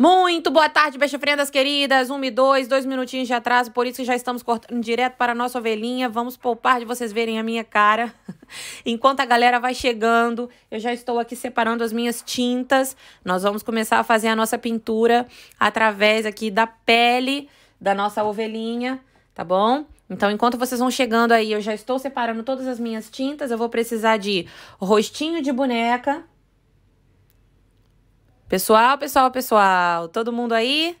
Muito boa tarde, bestofrendas queridas. Um e dois, dois minutinhos de atraso, por isso que já estamos cortando direto para a nossa ovelhinha. Vamos poupar de vocês verem a minha cara. Enquanto a galera vai chegando, eu já estou aqui separando as minhas tintas. Nós vamos começar a fazer a nossa pintura através aqui da pele da nossa ovelhinha, tá bom? Então, enquanto vocês vão chegando aí, eu já estou separando todas as minhas tintas. Eu vou precisar de rostinho de boneca, Pessoal, pessoal, pessoal, todo mundo aí?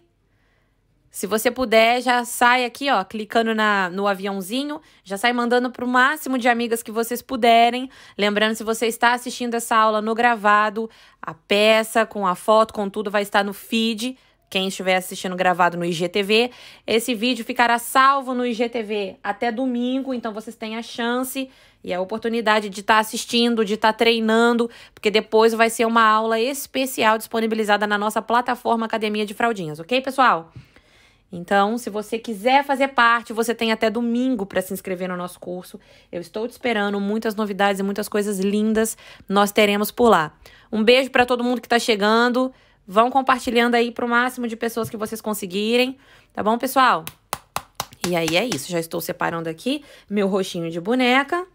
Se você puder, já sai aqui, ó, clicando na, no aviãozinho, já sai mandando para o máximo de amigas que vocês puderem. Lembrando, se você está assistindo essa aula no gravado, a peça com a foto, com tudo, vai estar no feed. Quem estiver assistindo gravado no IGTV, esse vídeo ficará salvo no IGTV até domingo, então vocês têm a chance e a oportunidade de estar tá assistindo, de estar tá treinando, porque depois vai ser uma aula especial disponibilizada na nossa plataforma Academia de Fraldinhas, ok, pessoal? Então, se você quiser fazer parte, você tem até domingo para se inscrever no nosso curso. Eu estou te esperando, muitas novidades e muitas coisas lindas nós teremos por lá. Um beijo para todo mundo que está chegando. Vão compartilhando aí para o máximo de pessoas que vocês conseguirem, tá bom, pessoal? E aí é isso, já estou separando aqui meu roxinho de boneca.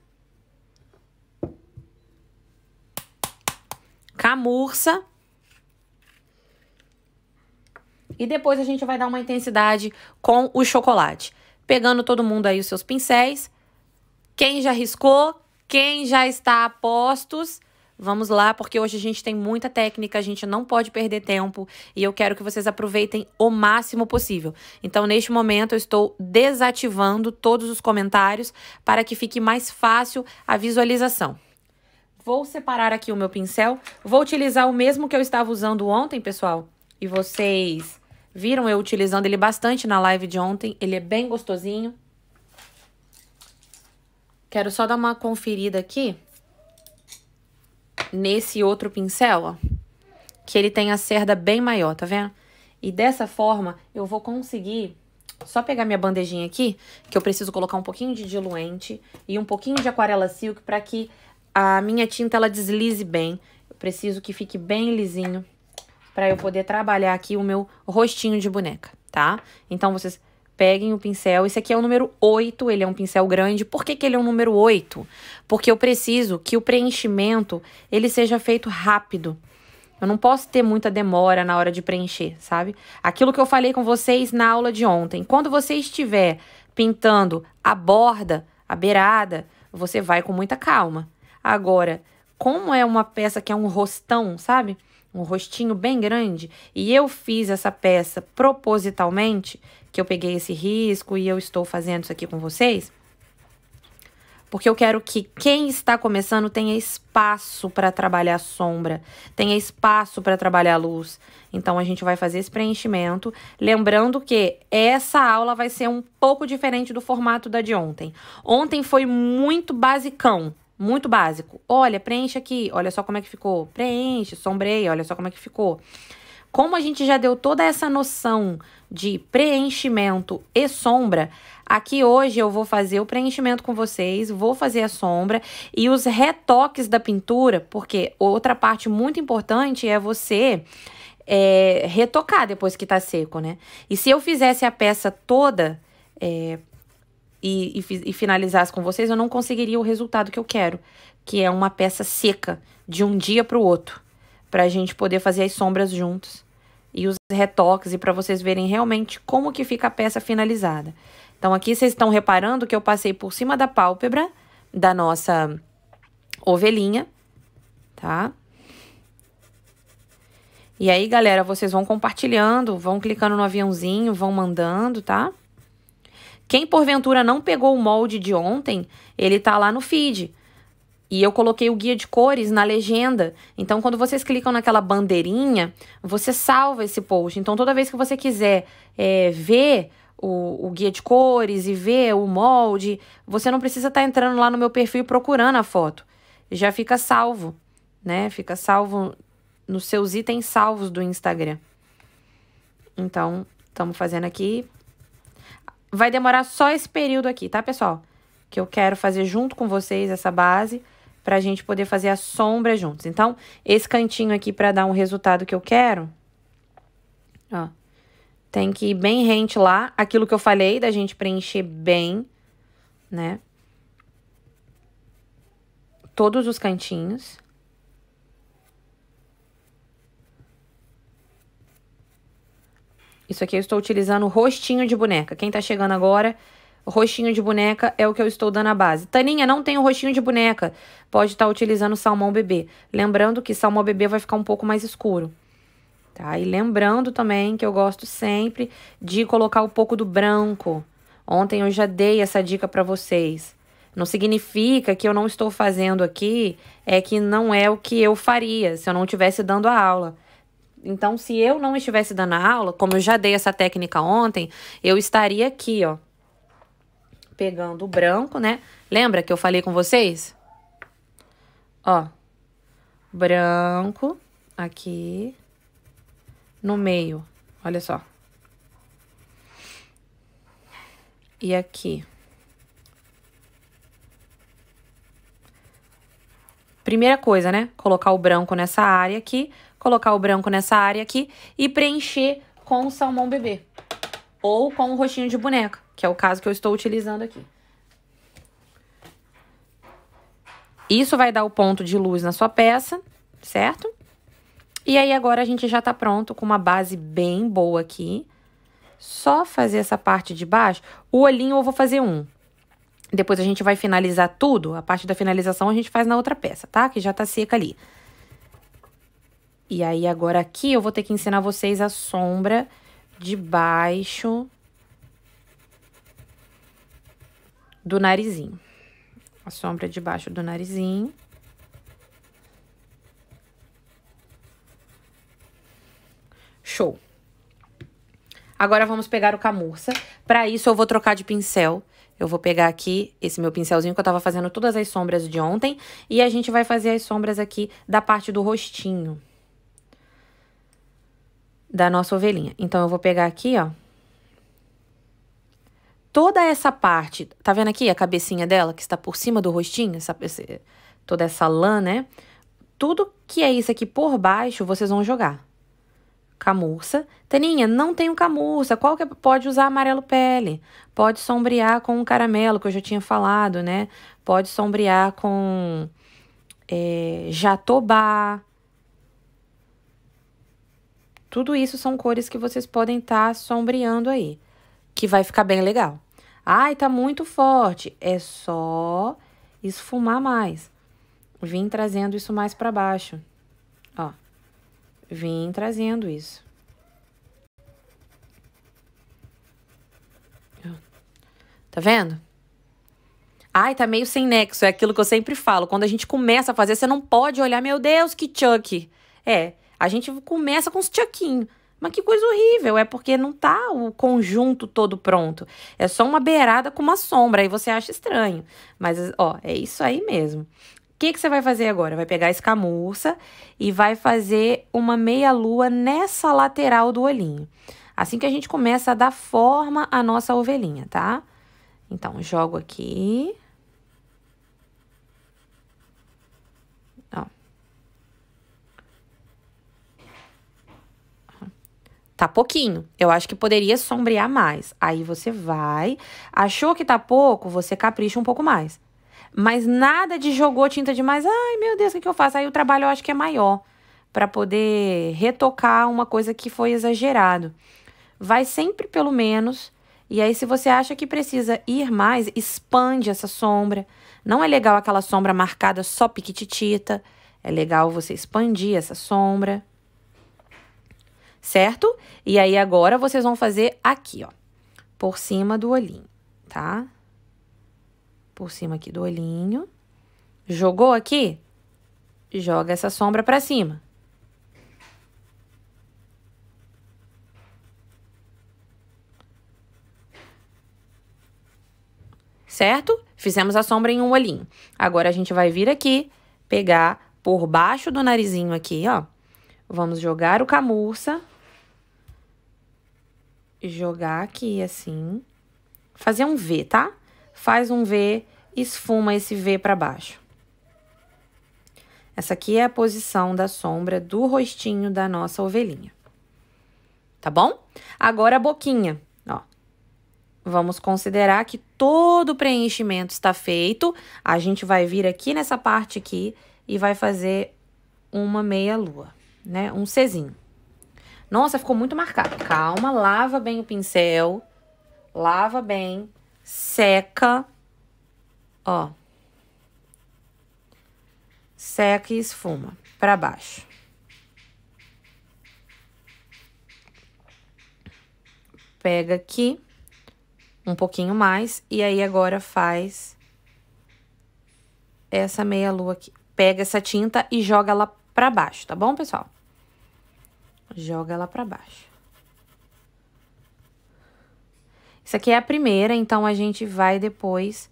camurça. E depois a gente vai dar uma intensidade com o chocolate. Pegando todo mundo aí os seus pincéis. Quem já riscou, quem já está a postos, vamos lá, porque hoje a gente tem muita técnica, a gente não pode perder tempo e eu quero que vocês aproveitem o máximo possível. Então, neste momento, eu estou desativando todos os comentários para que fique mais fácil a visualização. Vou separar aqui o meu pincel. Vou utilizar o mesmo que eu estava usando ontem, pessoal. E vocês viram eu utilizando ele bastante na live de ontem. Ele é bem gostosinho. Quero só dar uma conferida aqui nesse outro pincel, ó. Que ele tem a cerda bem maior, tá vendo? E dessa forma, eu vou conseguir só pegar minha bandejinha aqui, que eu preciso colocar um pouquinho de diluente e um pouquinho de aquarela silk para que a minha tinta ela deslize bem. Eu preciso que fique bem lisinho para eu poder trabalhar aqui o meu rostinho de boneca, tá? Então, vocês peguem o pincel. Esse aqui é o número 8, ele é um pincel grande. Por que, que ele é o número 8? Porque eu preciso que o preenchimento, ele seja feito rápido. Eu não posso ter muita demora na hora de preencher, sabe? Aquilo que eu falei com vocês na aula de ontem. Quando você estiver pintando a borda, a beirada, você vai com muita calma. Agora, como é uma peça que é um rostão, sabe? Um rostinho bem grande, e eu fiz essa peça propositalmente, que eu peguei esse risco e eu estou fazendo isso aqui com vocês, porque eu quero que quem está começando tenha espaço para trabalhar sombra, tenha espaço para trabalhar luz. Então a gente vai fazer esse preenchimento, lembrando que essa aula vai ser um pouco diferente do formato da de ontem. Ontem foi muito basicão, muito básico. Olha, preenche aqui, olha só como é que ficou. Preenche, sombreia, olha só como é que ficou. Como a gente já deu toda essa noção de preenchimento e sombra, aqui hoje eu vou fazer o preenchimento com vocês, vou fazer a sombra e os retoques da pintura, porque outra parte muito importante é você é, retocar depois que tá seco, né? E se eu fizesse a peça toda, é, e, e, e finalizasse com vocês, eu não conseguiria o resultado que eu quero, que é uma peça seca, de um dia para o outro, para a gente poder fazer as sombras juntos e os retoques, e para vocês verem realmente como que fica a peça finalizada. Então, aqui vocês estão reparando que eu passei por cima da pálpebra da nossa ovelhinha, tá? E aí, galera, vocês vão compartilhando, vão clicando no aviãozinho, vão mandando, tá? Quem porventura não pegou o molde de ontem, ele tá lá no feed. E eu coloquei o guia de cores na legenda. Então, quando vocês clicam naquela bandeirinha, você salva esse post. Então, toda vez que você quiser é, ver o, o, guia de cores e ver o molde, você não precisa estar tá entrando lá no meu perfil procurando a foto. Já fica salvo, né? Fica salvo nos seus itens salvos do Instagram. Então, estamos fazendo aqui vai demorar só esse período aqui, tá, pessoal? Que eu quero fazer junto com vocês essa base pra gente poder fazer a sombra juntos. Então, esse cantinho aqui pra dar um resultado que eu quero, ó, tem que ir bem rente lá, aquilo que eu falei da gente preencher bem, né? Todos os cantinhos. Isso aqui eu estou utilizando rostinho de boneca. Quem tá chegando agora, rostinho de boneca é o que eu estou dando a base. Taninha, não tem o rostinho de boneca. Pode estar tá utilizando salmão bebê. Lembrando que salmão bebê vai ficar um pouco mais escuro. Tá? E lembrando também que eu gosto sempre de colocar um pouco do branco. Ontem eu já dei essa dica para vocês. Não significa que eu não estou fazendo aqui, é que não é o que eu faria se eu não estivesse dando a aula. Então, se eu não estivesse dando a aula, como eu já dei essa técnica ontem, eu estaria aqui, ó, pegando o branco, né? Lembra que eu falei com vocês? Ó, branco aqui no meio, olha só. E aqui. Primeira coisa, né? Colocar o branco nessa área aqui, colocar o branco nessa área aqui e preencher com salmão bebê ou com o roxinho de boneca, que é o caso que eu estou utilizando aqui. Isso vai dar o ponto de luz na sua peça, certo? E aí agora a gente já tá pronto com uma base bem boa aqui. Só fazer essa parte de baixo. O olhinho eu vou fazer um. Depois a gente vai finalizar tudo. A parte da finalização a gente faz na outra peça, tá? Que já tá seca ali. E aí, agora aqui, eu vou ter que ensinar vocês a sombra de baixo do narizinho. A sombra de baixo do narizinho. Show! Agora vamos pegar o camurça. Para isso, eu vou trocar de pincel. Eu vou pegar aqui esse meu pincelzinho que eu tava fazendo todas as sombras de ontem. E a gente vai fazer as sombras aqui da parte do rostinho da nossa ovelhinha. Então, eu vou pegar aqui, ó. Toda essa parte, tá vendo aqui a cabecinha dela, que está por cima do rostinho? Essa, esse, toda essa lã, né? Tudo que é isso aqui por baixo, vocês vão jogar. Camurça. Teninha, não tenho camurça. Qual que é? Pode usar amarelo pele. Pode sombrear com um caramelo, que eu já tinha falado, né? Pode sombrear com é, jatobá. Tudo isso são cores que vocês podem estar tá sombreando aí, que vai ficar bem legal. Ai, tá muito forte. É só esfumar mais. Vim trazendo isso mais para baixo. Ó, vim trazendo isso. Tá vendo? Ai, tá meio sem nexo. É aquilo que eu sempre falo. Quando a gente começa a fazer, você não pode olhar, meu Deus, que Chuck. É, a gente começa com os tchaquinhos. Mas que coisa horrível, é porque não tá o conjunto todo pronto. É só uma beirada com uma sombra, aí você acha estranho. Mas, ó, é isso aí mesmo. O que, que você vai fazer agora? Vai pegar a escamurça e vai fazer uma meia-lua nessa lateral do olhinho. Assim que a gente começa a dar forma à nossa ovelhinha, tá? Então, jogo aqui. tá pouquinho. Eu acho que poderia sombrear mais. Aí você vai, achou que tá pouco, você capricha um pouco mais. Mas nada de jogou tinta demais. Ai, meu Deus, o que, que eu faço? Aí o trabalho eu acho que é maior para poder retocar uma coisa que foi exagerado. Vai sempre pelo menos. E aí, se você acha que precisa ir mais, expande essa sombra. Não é legal aquela sombra marcada só piquititita. É legal você expandir essa sombra certo? E aí agora vocês vão fazer aqui, ó, por cima do olhinho, tá? Por cima aqui do olhinho. Jogou aqui? Joga essa sombra pra cima. Certo? Fizemos a sombra em um olhinho. Agora a gente vai vir aqui, pegar por baixo do narizinho aqui, ó. Vamos jogar o camurça jogar aqui assim. Fazer um V, tá? Faz um V, esfuma esse V para baixo. Essa aqui é a posição da sombra do rostinho da nossa ovelhinha. Tá bom? Agora a boquinha, ó. Vamos considerar que todo o preenchimento está feito. A gente vai vir aqui nessa parte aqui e vai fazer uma meia lua, né? Um Czinho. Nossa, ficou muito marcado. Calma, lava bem o pincel. Lava bem. Seca. Ó. Seca e esfuma para baixo. Pega aqui um pouquinho mais e aí agora faz essa meia lua aqui. Pega essa tinta e joga ela para baixo, tá bom, pessoal? joga ela para baixo. Isso aqui é a primeira, então a gente vai depois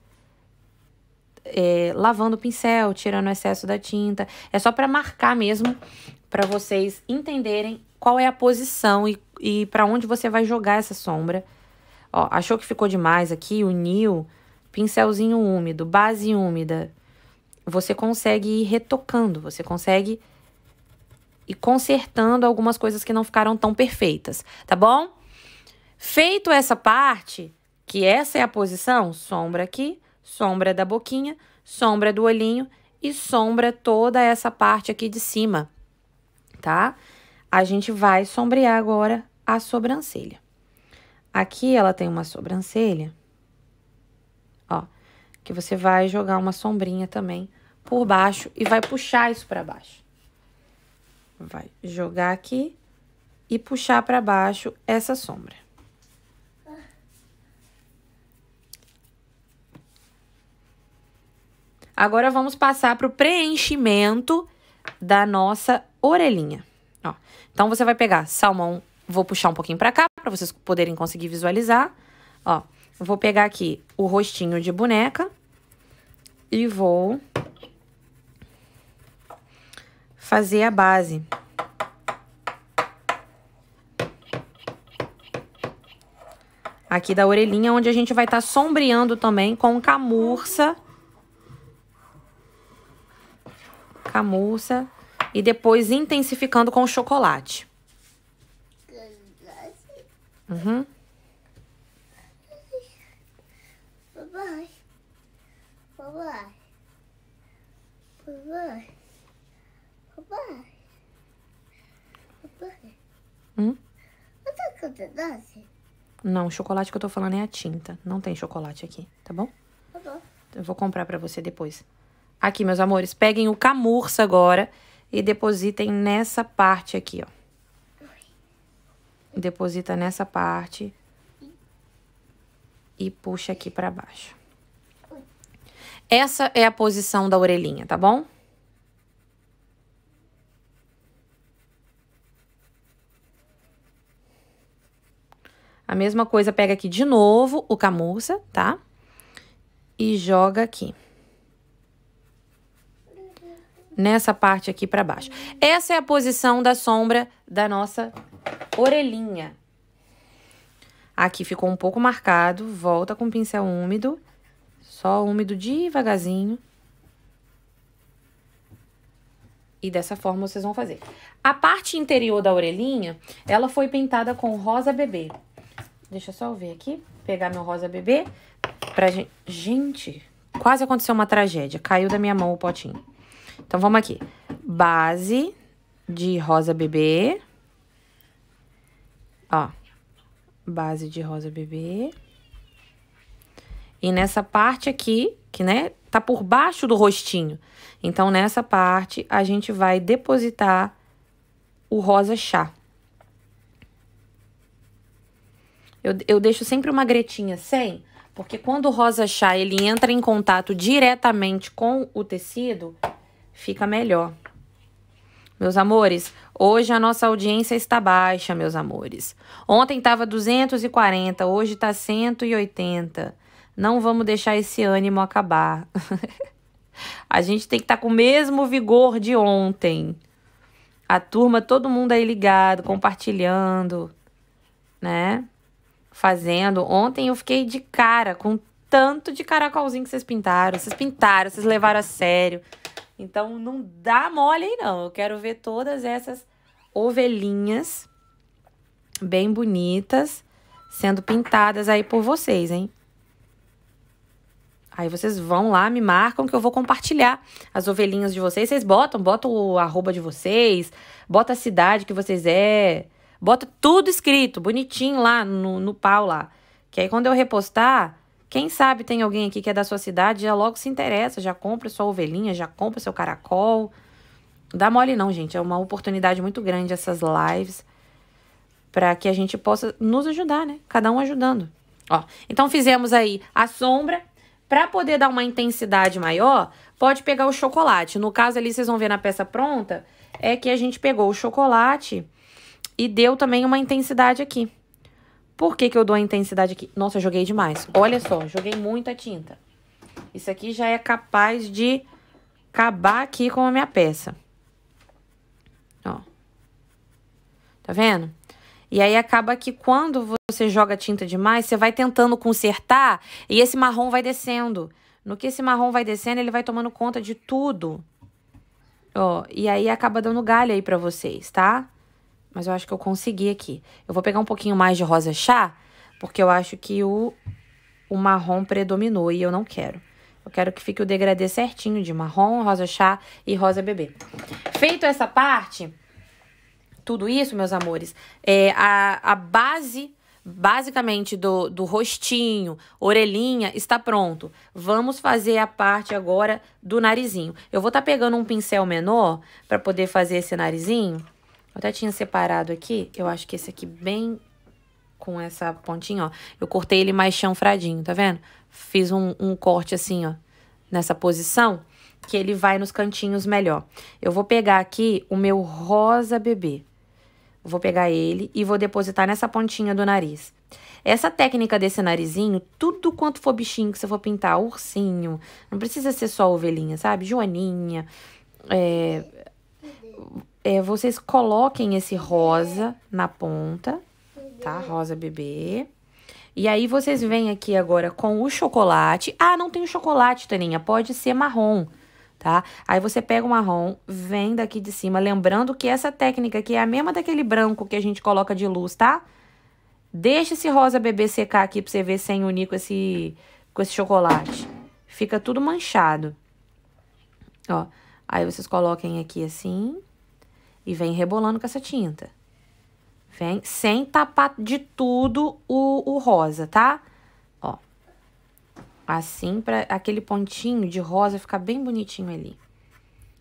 é, lavando o pincel, tirando o excesso da tinta. É só para marcar mesmo, para vocês entenderem qual é a posição e, e para onde você vai jogar essa sombra. Ó, achou que ficou demais aqui? Uniu? Pincelzinho úmido, base úmida. Você consegue ir retocando, você consegue e consertando algumas coisas que não ficaram tão perfeitas, tá bom? Feito essa parte, que essa é a posição, sombra aqui, sombra da boquinha, sombra do olhinho e sombra toda essa parte aqui de cima, tá? A gente vai sombrear agora a sobrancelha. Aqui ela tem uma sobrancelha, ó, que você vai jogar uma sombrinha também por baixo e vai puxar isso para baixo. Vai jogar aqui e puxar para baixo essa sombra. Agora, vamos passar para o preenchimento da nossa orelhinha. Ó, então, você vai pegar salmão, vou puxar um pouquinho para cá, para vocês poderem conseguir visualizar. Ó, vou pegar aqui o rostinho de boneca e vou fazer a base. Aqui da orelhinha, onde a gente vai estar tá sombreando também com camurça. Camurça. E depois intensificando com chocolate. Uhum. Papai. Hum? doce? Não, o chocolate que eu tô falando é a tinta. Não tem chocolate aqui, tá bom? Tá bom. Eu vou comprar pra você depois. Aqui, meus amores, peguem o camurça agora e depositem nessa parte aqui, ó. Deposita nessa parte e puxa aqui pra baixo. Essa é a posição da orelhinha, tá bom? A mesma coisa, pega aqui de novo o camurça, tá? E joga aqui. Nessa parte aqui para baixo. Essa é a posição da sombra da nossa orelhinha. Aqui ficou um pouco marcado, volta com o pincel úmido, só úmido devagarzinho. E dessa forma vocês vão fazer. A parte interior da orelhinha, ela foi pintada com rosa bebê. Deixa eu só ver aqui, pegar meu rosa bebê pra gente... Gente, quase aconteceu uma tragédia. Caiu da minha mão o potinho. Então, vamos aqui. Base de rosa bebê. Ó. Base de rosa bebê. E nessa parte aqui, que, né, tá por baixo do rostinho. Então, nessa parte, a gente vai depositar o rosa chá. Eu, eu deixo sempre uma gretinha sem, porque quando o rosa chá ele entra em contato diretamente com o tecido, fica melhor. Meus amores, hoje a nossa audiência está baixa, meus amores. Ontem estava 240, hoje está 180. Não vamos deixar esse ânimo acabar. a gente tem que estar tá com o mesmo vigor de ontem. A turma, todo mundo aí ligado, compartilhando, né? fazendo. Ontem eu fiquei de cara com tanto de caracolzinho que vocês pintaram. Vocês pintaram, vocês levaram a sério. Então não dá mole aí, não. Eu quero ver todas essas ovelhinhas bem bonitas sendo pintadas aí por vocês, hein? Aí vocês vão lá, me marcam que eu vou compartilhar as ovelhinhas de vocês. Vocês botam, botam o arroba de vocês, bota a cidade que vocês é. Bota tudo escrito, bonitinho lá no, no pau lá. Que aí quando eu repostar, quem sabe tem alguém aqui que é da sua cidade, já logo se interessa, já compra sua ovelhinha, já compra seu caracol. Não dá mole não, gente. É uma oportunidade muito grande essas lives para que a gente possa nos ajudar, né? Cada um ajudando. Ó, então fizemos aí a sombra. Para poder dar uma intensidade maior, pode pegar o chocolate. No caso ali, vocês vão ver na peça pronta, é que a gente pegou o chocolate e deu também uma intensidade aqui. Por que, que eu dou a intensidade aqui? Nossa, eu joguei demais. Olha só, joguei muita tinta. Isso aqui já é capaz de acabar aqui com a minha peça. Ó. Tá vendo? E aí acaba que quando você joga tinta demais, você vai tentando consertar e esse marrom vai descendo. No que esse marrom vai descendo, ele vai tomando conta de tudo. Ó, e aí acaba dando galho aí pra vocês, tá? mas eu acho que eu consegui aqui. Eu vou pegar um pouquinho mais de rosa chá, porque eu acho que o, o marrom predominou e eu não quero. Eu quero que fique o degradê certinho de marrom, rosa chá e rosa bebê. Feito essa parte, tudo isso, meus amores, é a, a base basicamente do, do rostinho, orelhinha, está pronto. Vamos fazer a parte agora do narizinho. Eu vou estar tá pegando um pincel menor para poder fazer esse narizinho. Eu até tinha separado aqui, eu acho que esse aqui bem com essa pontinha, ó. Eu cortei ele mais chanfradinho, tá vendo? Fiz um, um corte assim, ó, nessa posição, que ele vai nos cantinhos melhor. Eu vou pegar aqui o meu rosa bebê. Vou pegar ele e vou depositar nessa pontinha do nariz. Essa técnica desse narizinho, tudo quanto for bichinho que você for pintar, ursinho, não precisa ser só ovelhinha, sabe? Joaninha, é, é, vocês coloquem esse rosa na ponta, tá? Rosa bebê. E aí vocês vêm aqui agora com o chocolate. Ah, não tem o chocolate, Taninha. Pode ser marrom, tá? Aí você pega o marrom, vem daqui de cima. Lembrando que essa técnica aqui é a mesma daquele branco que a gente coloca de luz, tá? Deixa esse rosa bebê secar aqui pra você ver sem unir com esse, com esse chocolate. Fica tudo manchado. Ó, aí vocês coloquem aqui assim. E vem rebolando com essa tinta. Vem sem tapar de tudo o, o rosa, tá? Ó. Assim, pra aquele pontinho de rosa ficar bem bonitinho ali.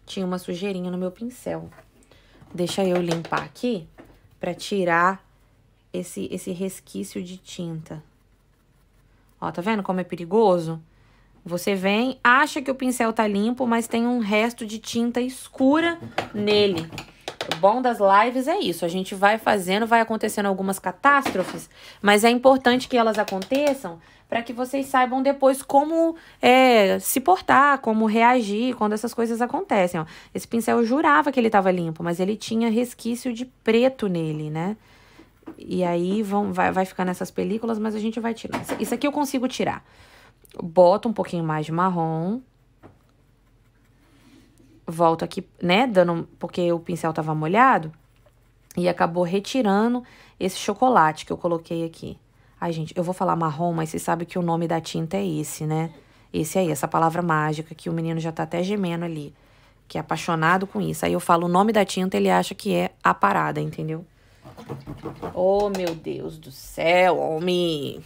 Tinha uma sujeirinha no meu pincel. Deixa eu limpar aqui pra tirar esse, esse resquício de tinta. Ó, tá vendo como é perigoso? Você vem, acha que o pincel tá limpo, mas tem um resto de tinta escura nele. O bom das lives é isso, a gente vai fazendo, vai acontecendo algumas catástrofes, mas é importante que elas aconteçam para que vocês saibam depois como é, se portar, como reagir quando essas coisas acontecem. Ó. Esse pincel eu jurava que ele estava limpo, mas ele tinha resquício de preto nele, né? E aí vão, vai, vai ficar nessas películas, mas a gente vai tirar. Isso aqui eu consigo tirar. Bota um pouquinho mais de marrom volto aqui, né, dando, porque o pincel tava molhado, e acabou retirando esse chocolate que eu coloquei aqui. Ai, gente, eu vou falar marrom, mas vocês sabem que o nome da tinta é esse, né? Esse aí, essa palavra mágica que o menino já tá até gemendo ali, que é apaixonado com isso. Aí eu falo o nome da tinta, ele acha que é a parada, entendeu? Oh, meu Deus do céu, homem!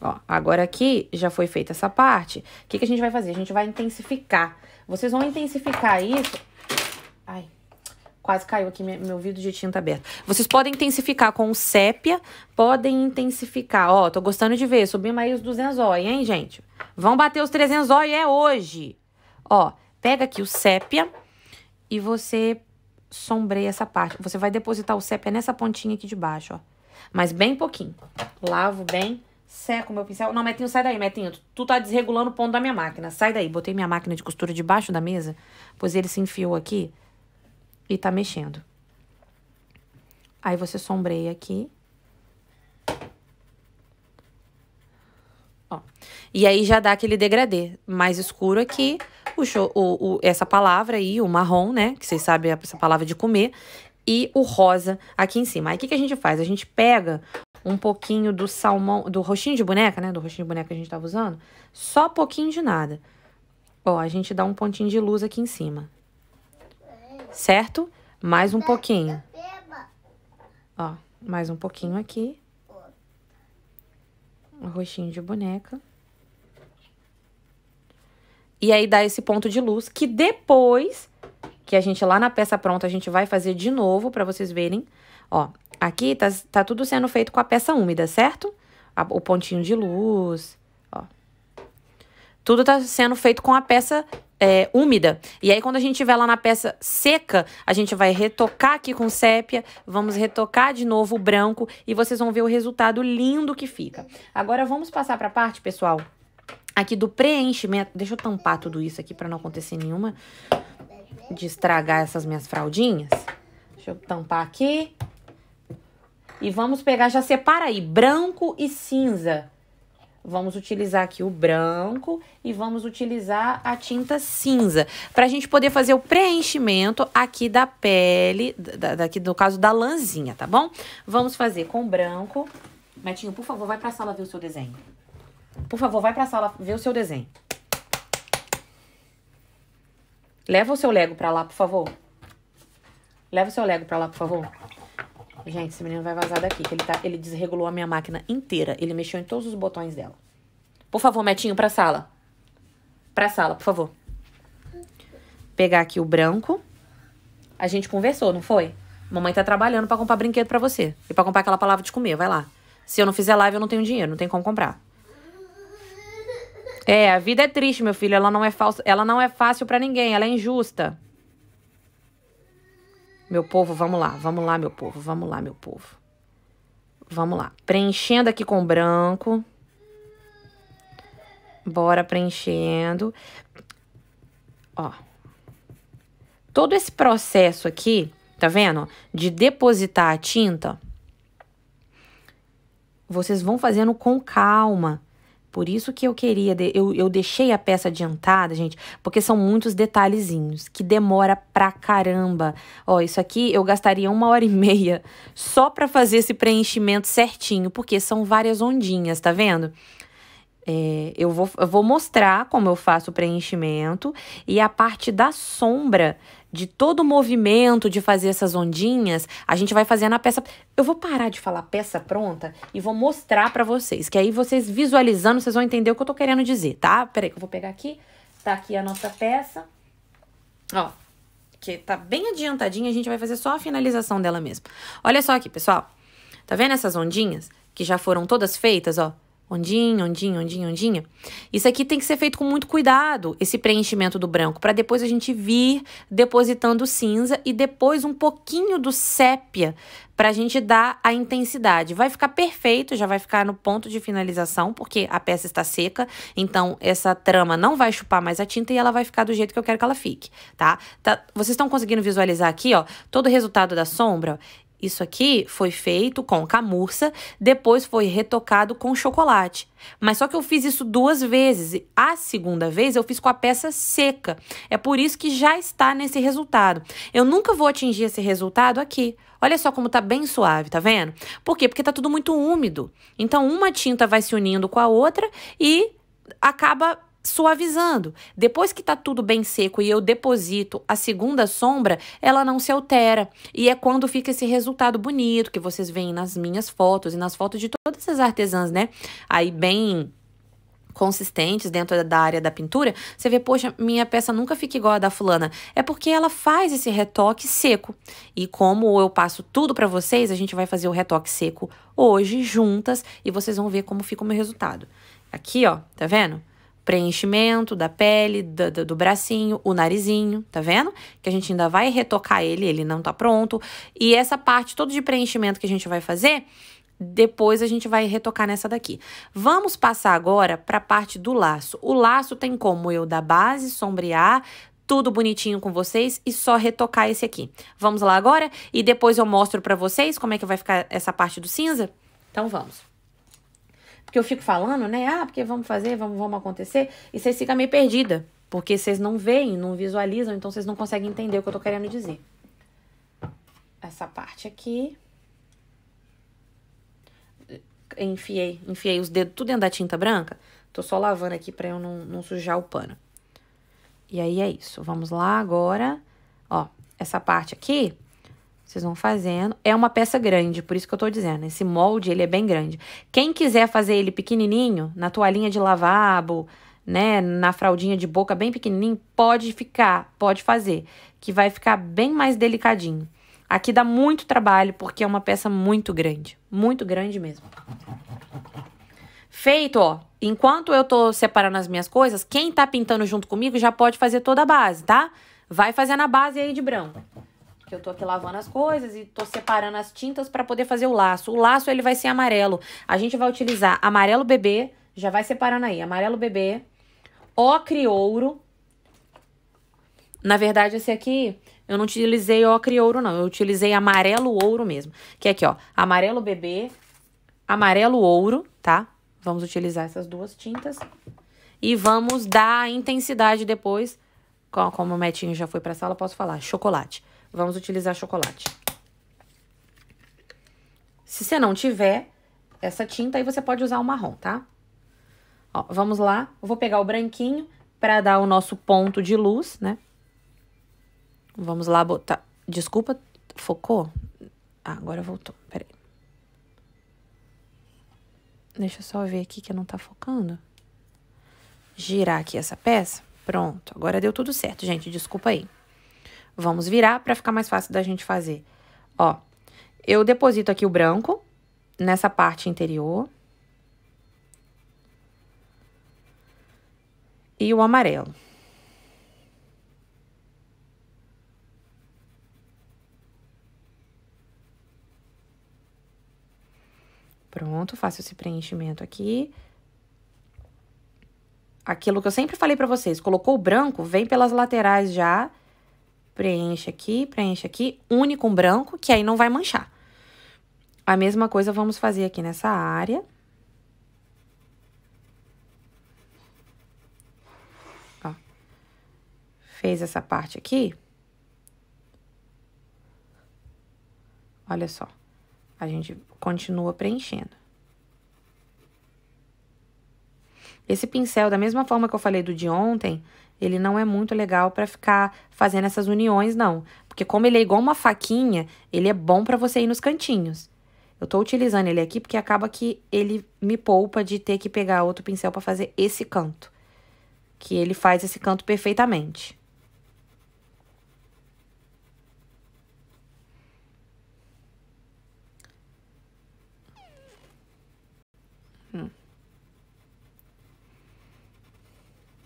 Ó, agora aqui já foi feita essa parte. O que, que a gente vai fazer? A gente vai intensificar. Vocês vão intensificar isso. Ai, quase caiu aqui meu vidro de tinta tá aberto. Vocês podem intensificar com o sépia, podem intensificar. Ó, tô gostando de ver, subimos aí os 200 zóio, hein, gente? Vão bater os 300 oi, é hoje. Ó, pega aqui o sépia e você sombreia essa parte. Você vai depositar o sépia nessa pontinha aqui de baixo, ó. Mas bem pouquinho. Lavo bem Seco meu pincel. Não, Metinho, sai daí, Metinho. Tu, tu tá desregulando o ponto da minha máquina. Sai daí. Botei minha máquina de costura debaixo da mesa, pois ele se enfiou aqui e tá mexendo. Aí você sombreia aqui. Ó. E aí já dá aquele degradê mais escuro aqui. O, show, o, o essa palavra aí, o marrom, né? Que vocês sabem essa palavra de comer. E o rosa aqui em cima. Aí o que, que a gente faz? A gente pega um pouquinho do salmão, do roxinho de boneca, né? Do roxinho de boneca que a gente tava usando. Só pouquinho de nada. Ó, a gente dá um pontinho de luz aqui em cima. Certo? Mais um pouquinho. Ó, mais um pouquinho aqui. O roxinho de boneca. E aí dá esse ponto de luz que depois que a gente lá na peça pronta a gente vai fazer de novo para vocês verem. Ó, Aqui tá, tá tudo sendo feito com a peça úmida, certo? A, o pontinho de luz, ó. Tudo tá sendo feito com a peça é, úmida. E aí, quando a gente tiver lá na peça seca, a gente vai retocar aqui com sépia, vamos retocar de novo o branco e vocês vão ver o resultado lindo que fica. Agora, vamos passar para a parte, pessoal, aqui do preenchimento. Deixa eu tampar tudo isso aqui para não acontecer nenhuma de estragar essas minhas fraldinhas. Deixa eu tampar aqui. E vamos pegar, já separa aí, branco e cinza. Vamos utilizar aqui o branco e vamos utilizar a tinta cinza. Pra gente poder fazer o preenchimento aqui da pele, da, daqui no caso da lãzinha, tá bom? Vamos fazer com branco. Metinho, por favor, vai pra sala ver o seu desenho. Por favor, vai pra sala ver o seu desenho. Leva o seu Lego pra lá, por favor. Leva o seu Lego pra lá, por favor. Gente, esse menino vai vazar daqui, que ele, tá, ele desregulou a minha máquina inteira. Ele mexeu em todos os botões dela. Por favor, Metinho, pra sala. Pra sala, por favor. Pegar aqui o branco. A gente conversou, não foi? Mamãe tá trabalhando para comprar brinquedo para você. E para comprar aquela palavra de comer, vai lá. Se eu não fizer live, eu não tenho dinheiro, não tem como comprar. É, a vida é triste, meu filho. Ela não é falsa, ela não é fácil para ninguém, ela é injusta. Meu povo, vamos lá, vamos lá, meu povo, vamos lá, meu povo. Vamos lá. Preenchendo aqui com branco. Bora preenchendo. Ó. Todo esse processo aqui, tá vendo? De depositar a tinta, vocês vão fazendo com calma por isso que eu queria, eu, eu deixei a peça adiantada, gente, porque são muitos detalhezinhos, que demora pra caramba. Ó, isso aqui eu gastaria uma hora e meia só pra fazer esse preenchimento certinho, porque são várias ondinhas, tá vendo? É, eu, vou, eu vou mostrar como eu faço o preenchimento e a parte da sombra, de todo o movimento de fazer essas ondinhas, a gente vai fazer na peça. Eu vou parar de falar peça pronta e vou mostrar para vocês, que aí vocês visualizando, vocês vão entender o que eu tô querendo dizer, tá? Peraí que eu vou pegar aqui, tá aqui a nossa peça, ó, que tá bem adiantadinha, a gente vai fazer só a finalização dela mesmo. Olha só aqui, pessoal, tá vendo essas ondinhas que já foram todas feitas, ó? ondinha, ondinha, ondinha, ondinha. Isso aqui tem que ser feito com muito cuidado, esse preenchimento do branco, para depois a gente vir depositando cinza e depois um pouquinho do sépia para a gente dar a intensidade. Vai ficar perfeito, já vai ficar no ponto de finalização, porque a peça está seca, então essa trama não vai chupar mais a tinta e ela vai ficar do jeito que eu quero que ela fique, tá? tá vocês estão conseguindo visualizar aqui, ó, todo o resultado da sombra? Isso aqui foi feito com camurça, depois foi retocado com chocolate. Mas só que eu fiz isso duas vezes. a segunda vez eu fiz com a peça seca. É por isso que já está nesse resultado. Eu nunca vou atingir esse resultado aqui. Olha só como tá bem suave, tá vendo? Por quê? Porque tá tudo muito úmido. Então uma tinta vai se unindo com a outra e acaba suavizando. Depois que está tudo bem seco e eu deposito a segunda sombra, ela não se altera. E é quando fica esse resultado bonito que vocês veem nas minhas fotos e nas fotos de todas as artesãs, né? Aí bem consistentes dentro da área da pintura, você vê, poxa, minha peça nunca fica igual a da fulana. É porque ela faz esse retoque seco. E como eu passo tudo para vocês, a gente vai fazer o retoque seco hoje juntas e vocês vão ver como fica o meu resultado. Aqui, ó, tá vendo? preenchimento da pele, do, do, do, bracinho, o narizinho, tá vendo? Que a gente ainda vai retocar ele, ele não tá pronto. E essa parte toda de preenchimento que a gente vai fazer, depois a gente vai retocar nessa daqui. Vamos passar agora para a parte do laço. O laço tem como eu da base sombrear, tudo bonitinho com vocês e só retocar esse aqui. Vamos lá agora? E depois eu mostro para vocês como é que vai ficar essa parte do cinza? Então vamos. Porque eu fico falando, né? Ah, porque vamos fazer, vamos, vamos acontecer. E vocês ficam meio perdida. Porque vocês não veem, não visualizam, então vocês não conseguem entender o que eu tô querendo dizer. Essa parte aqui. Enfiei, enfiei os dedos tudo dentro da tinta branca. Tô só lavando aqui pra eu não, não sujar o pano. E aí é isso. Vamos lá agora. Ó, essa parte aqui, vocês vão fazendo. É uma peça grande, por isso que eu tô dizendo. Esse molde, ele é bem grande. Quem quiser fazer ele pequenininho, na toalhinha de lavabo, né, na fraldinha de boca bem pequenininho, pode ficar, pode fazer, que vai ficar bem mais delicadinho. Aqui dá muito trabalho porque é uma peça muito grande, muito grande mesmo. Feito, ó. Enquanto eu tô separando as minhas coisas, quem tá pintando junto comigo já pode fazer toda a base, tá? Vai fazendo a base aí de branco que eu tô aqui lavando as coisas e tô separando as tintas para poder fazer o laço. O laço ele vai ser amarelo. A gente vai utilizar amarelo bebê, já vai separando aí, amarelo bebê, ocre ouro. Na verdade, esse aqui eu não utilizei ocre ouro não, eu utilizei amarelo ouro mesmo, que é aqui, ó, amarelo bebê, amarelo ouro, tá? Vamos utilizar essas duas tintas e vamos dar intensidade depois, como o Metinho já foi para a sala, posso falar, chocolate. Vamos utilizar chocolate. Se você não tiver essa tinta, aí você pode usar o marrom, tá? Ó, vamos lá. Eu vou pegar o branquinho para dar o nosso ponto de luz, né? Vamos lá botar... Desculpa, focou? Ah, agora voltou. Peraí. Deixa eu só ver aqui que não tá focando. Girar aqui essa peça. Pronto, agora deu tudo certo, gente. Desculpa aí. Vamos virar para ficar mais fácil da gente fazer. Ó, eu deposito aqui o branco nessa parte interior. E o amarelo. Pronto, faço esse preenchimento aqui. Aquilo que eu sempre falei para vocês, colocou o branco, vem pelas laterais já preenche aqui, preenche aqui, une com branco, que aí não vai manchar. A mesma coisa vamos fazer aqui nessa área. Ó. Fez essa parte aqui. Olha só. A gente continua preenchendo. Esse pincel, da mesma forma que eu falei do de ontem, ele não é muito legal para ficar fazendo essas uniões, não. Porque como ele é igual uma faquinha, ele é bom para você ir nos cantinhos. Eu tô utilizando ele aqui porque acaba que ele me poupa de ter que pegar outro pincel para fazer esse canto. Que ele faz esse canto perfeitamente. Hum.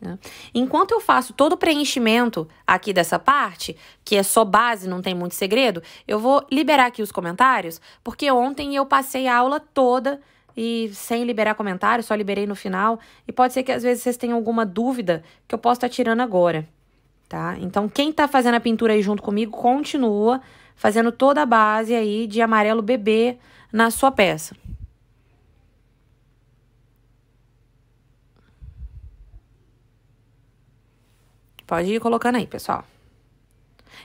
Né? Enquanto eu faço todo o preenchimento aqui dessa parte, que é só base, não tem muito segredo, eu vou liberar aqui os comentários, porque ontem eu passei a aula toda e sem liberar comentário, só liberei no final. E pode ser que às vezes vocês tenham alguma dúvida que eu posso estar tirando agora, tá? Então, quem está fazendo a pintura aí junto comigo, continua fazendo toda a base aí de amarelo bebê na sua peça. Pode ir colocando aí, pessoal.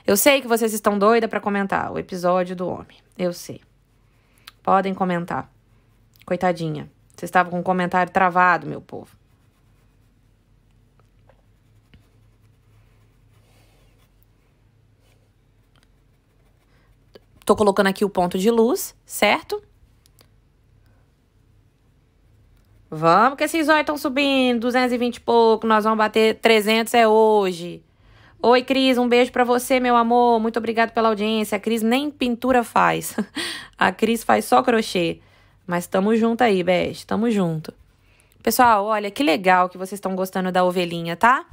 Eu sei que vocês estão doida para comentar o episódio do homem. Eu sei. Podem comentar. Coitadinha. Vocês estavam com um comentário travado, meu povo. Tô colocando aqui o ponto de luz, certo? Vamos que esses olhos estão subindo, 220 e pouco, nós vamos bater 300 é hoje. Oi, Cris, um beijo para você, meu amor. Muito obrigado pela audiência. A Cris nem pintura faz. A Cris faz só crochê. Mas tamo junto aí, Best, tamo junto. Pessoal, olha, que legal que vocês estão gostando da ovelhinha, tá?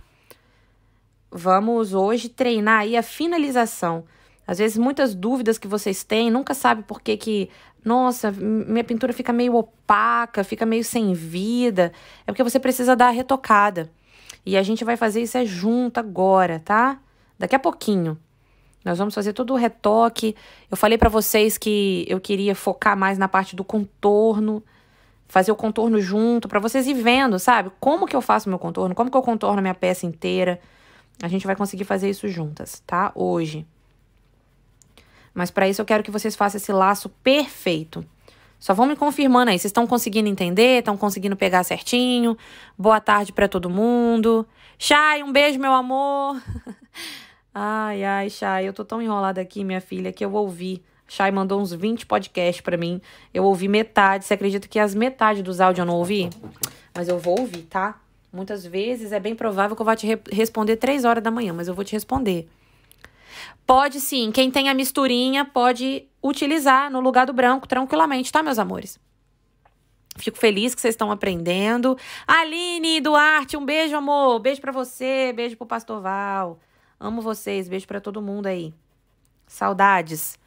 Vamos hoje treinar aí a finalização. Às vezes, muitas dúvidas que vocês têm, nunca sabe por que, que nossa, minha pintura fica meio opaca, fica meio sem vida, é porque você precisa dar a retocada. E a gente vai fazer isso é junto agora, tá? Daqui a pouquinho. Nós vamos fazer todo o retoque. Eu falei para vocês que eu queria focar mais na parte do contorno, fazer o contorno junto para vocês ir vendo, sabe? Como que eu faço meu contorno? Como que eu contorno a minha peça inteira? A gente vai conseguir fazer isso juntas, tá? Hoje. Mas para isso eu quero que vocês façam esse laço perfeito. Só vão me confirmando aí. Vocês estão conseguindo entender? Estão conseguindo pegar certinho? Boa tarde para todo mundo. Chay, um beijo, meu amor. ai, ai, Chay, eu tô tão enrolada aqui, minha filha, que eu ouvi. Chay mandou uns 20 podcasts para mim. Eu ouvi metade. Você acredita que as metades dos áudios eu não ouvi? Mas eu vou ouvir, tá? Muitas vezes é bem provável que eu vá te re responder três horas da manhã, mas eu vou te responder. Pode sim, quem tem a misturinha pode utilizar no lugar do branco tranquilamente, tá, meus amores? Fico feliz que vocês estão aprendendo. Aline Duarte, um beijo, amor. Beijo para você, beijo pro Pastor Val. Amo vocês, beijo para todo mundo aí. Saudades.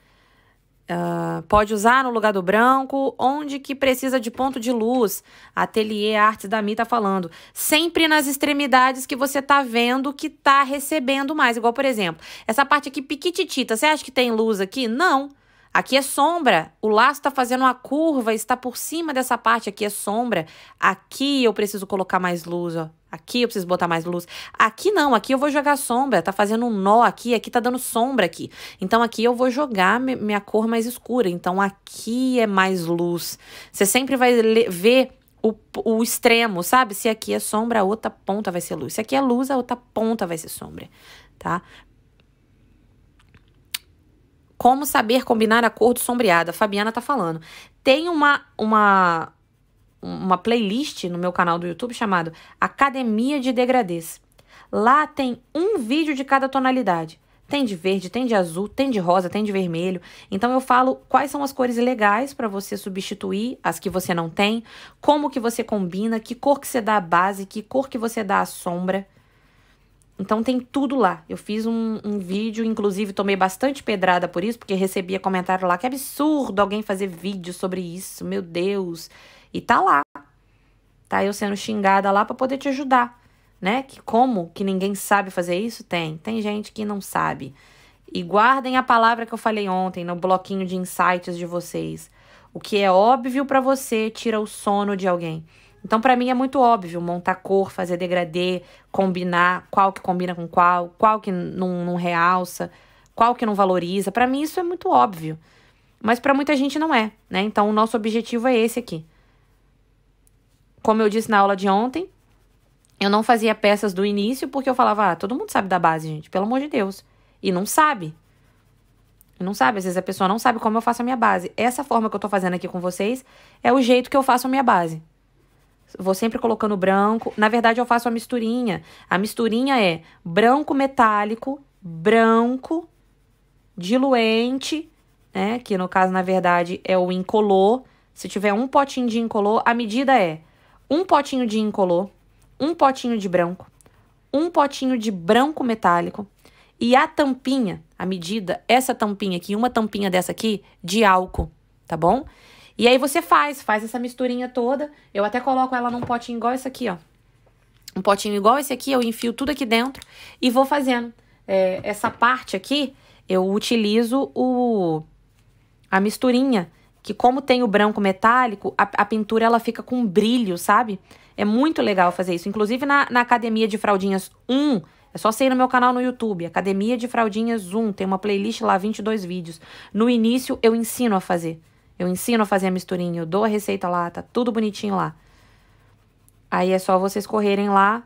Uh, pode usar no lugar do branco, onde que precisa de ponto de luz. Ateliê Artes da Mi tá falando. Sempre nas extremidades que você tá vendo que tá recebendo mais. Igual, por exemplo, essa parte aqui piquititita. Você acha que tem luz aqui? Não. Aqui é sombra, o laço está fazendo uma curva, está por cima dessa parte, aqui é sombra. Aqui eu preciso colocar mais luz, ó. Aqui eu preciso botar mais luz. Aqui não, aqui eu vou jogar sombra. Está fazendo um nó aqui, aqui está dando sombra aqui. Então aqui eu vou jogar minha cor mais escura. Então aqui é mais luz. Você sempre vai ver o, o extremo, sabe? Se aqui é sombra, a outra ponta vai ser luz. Se aqui é luz, a outra ponta vai ser sombra, tá? Como saber combinar a cor do sombreado? A Fabiana tá falando. Tem uma, uma, uma playlist no meu canal do YouTube chamado Academia de Degradês. Lá tem um vídeo de cada tonalidade. Tem de verde, tem de azul, tem de rosa, tem de vermelho. Então eu falo quais são as cores legais para você substituir as que você não tem, como que você combina, que cor que você dá a base, que cor que você dá a sombra. Então tem tudo lá. Eu fiz um, um, vídeo, inclusive tomei bastante pedrada por isso, porque recebia comentário lá que absurdo alguém fazer vídeo sobre isso, meu Deus. E tá lá. Tá eu sendo xingada lá para poder te ajudar, né? Que como que ninguém sabe fazer isso? Tem. Tem gente que não sabe. E guardem a palavra que eu falei ontem no bloquinho de insights de vocês. O que é óbvio para você tira o sono de alguém. Então, para mim é muito óbvio montar cor, fazer degradê, combinar qual que combina com qual, qual que não, não realça, qual que não valoriza. Para mim isso é muito óbvio. Mas para muita gente não é, né? Então, o nosso objetivo é esse aqui. Como eu disse na aula de ontem, eu não fazia peças do início porque eu falava, ah, todo mundo sabe da base, gente, pelo amor de Deus. E não sabe. não sabe, às vezes a pessoa não sabe como eu faço a minha base. Essa forma que eu tô fazendo aqui com vocês é o jeito que eu faço a minha base. Vou sempre colocando branco. Na verdade, eu faço a misturinha. A misturinha é branco metálico, branco, diluente, né? Que no caso, na verdade, é o incolor. Se tiver um potinho de incolor, a medida é um potinho de incolor, um potinho de branco, um potinho de branco metálico e a tampinha, a medida, essa tampinha aqui, uma tampinha dessa aqui, de álcool, tá bom? E aí você faz, faz essa misturinha toda. Eu até coloco ela num potinho igual esse aqui, ó. Um potinho igual esse aqui, eu enfio tudo aqui dentro e vou fazendo. É, essa parte aqui, eu utilizo o a misturinha, que como tem o branco metálico, a, a pintura ela fica com brilho, sabe? É muito legal fazer isso. Inclusive na, na Academia de Fraldinhas 1, é só sair no meu canal no YouTube, Academia de Fraldinhas 1, tem uma playlist lá, 22 vídeos. No início eu ensino a fazer. Eu ensino a fazer a misturinha, eu dou a receita lá, tá tudo bonitinho lá. Aí é só vocês correrem lá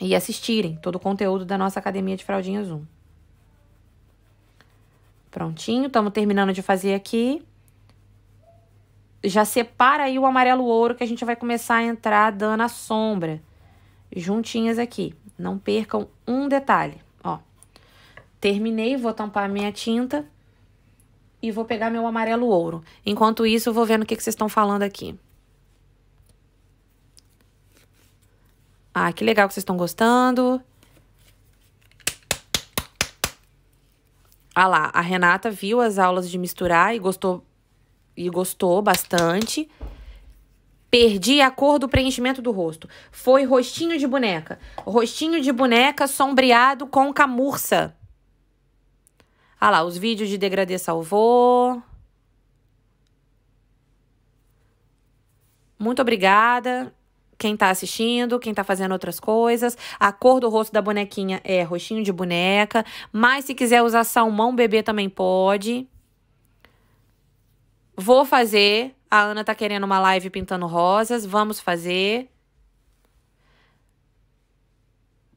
e assistirem todo o conteúdo da nossa academia de fraldinha Zoom. Prontinho, estamos terminando de fazer aqui. Já separa aí o amarelo ouro que a gente vai começar a entrar dando a sombra. Juntinhas aqui, não percam um detalhe, ó. Terminei, vou tampar a minha tinta e vou pegar meu amarelo ouro. Enquanto isso, eu vou vendo o que, que vocês estão falando aqui. Ah, que legal que vocês estão gostando. Ah lá, a Renata viu as aulas de misturar e gostou e gostou bastante. Perdi a cor do preenchimento do rosto. Foi rostinho de boneca. Rostinho de boneca sombreado com camurça. Ah lá, os vídeos de degradê salvou. Muito obrigada quem está assistindo, quem está fazendo outras coisas. A cor do rosto da bonequinha é roxinho de boneca. Mas se quiser usar salmão bebê também pode. Vou fazer. A Ana tá querendo uma live pintando rosas. Vamos fazer.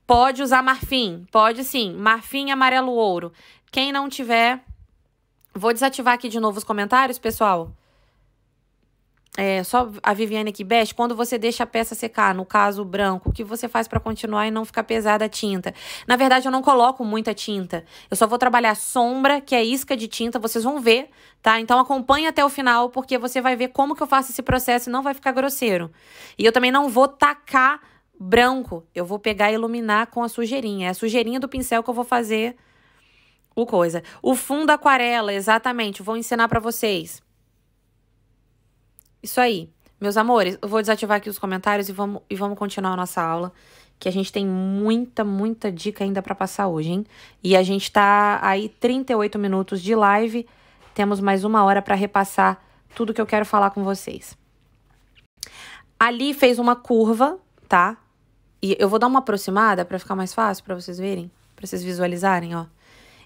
Pode usar marfim, pode sim. Marfim amarelo ouro. Quem não tiver, vou desativar aqui de novo os comentários, pessoal. É, só a Viviane aqui, Best, quando você deixa a peça secar, no caso branco, o que você faz para continuar e não ficar pesada a tinta? Na verdade, eu não coloco muita tinta. Eu só vou trabalhar sombra, que é isca de tinta, vocês vão ver, tá? Então acompanhe até o final, porque você vai ver como que eu faço esse processo e não vai ficar grosseiro. E eu também não vou tacar branco, eu vou pegar e iluminar com a sujeirinha. É a sujeirinha do pincel que eu vou fazer o coisa. O fundo aquarela, exatamente. Vou ensinar para vocês. Isso aí. Meus amores, eu vou desativar aqui os comentários e vamos, e vamos continuar a nossa aula, que a gente tem muita, muita dica ainda para passar hoje, hein? E a gente tá aí 38 minutos de live, temos mais uma hora para repassar tudo que eu quero falar com vocês. Ali fez uma curva, tá? E eu vou dar uma aproximada para ficar mais fácil para vocês verem, para vocês visualizarem, ó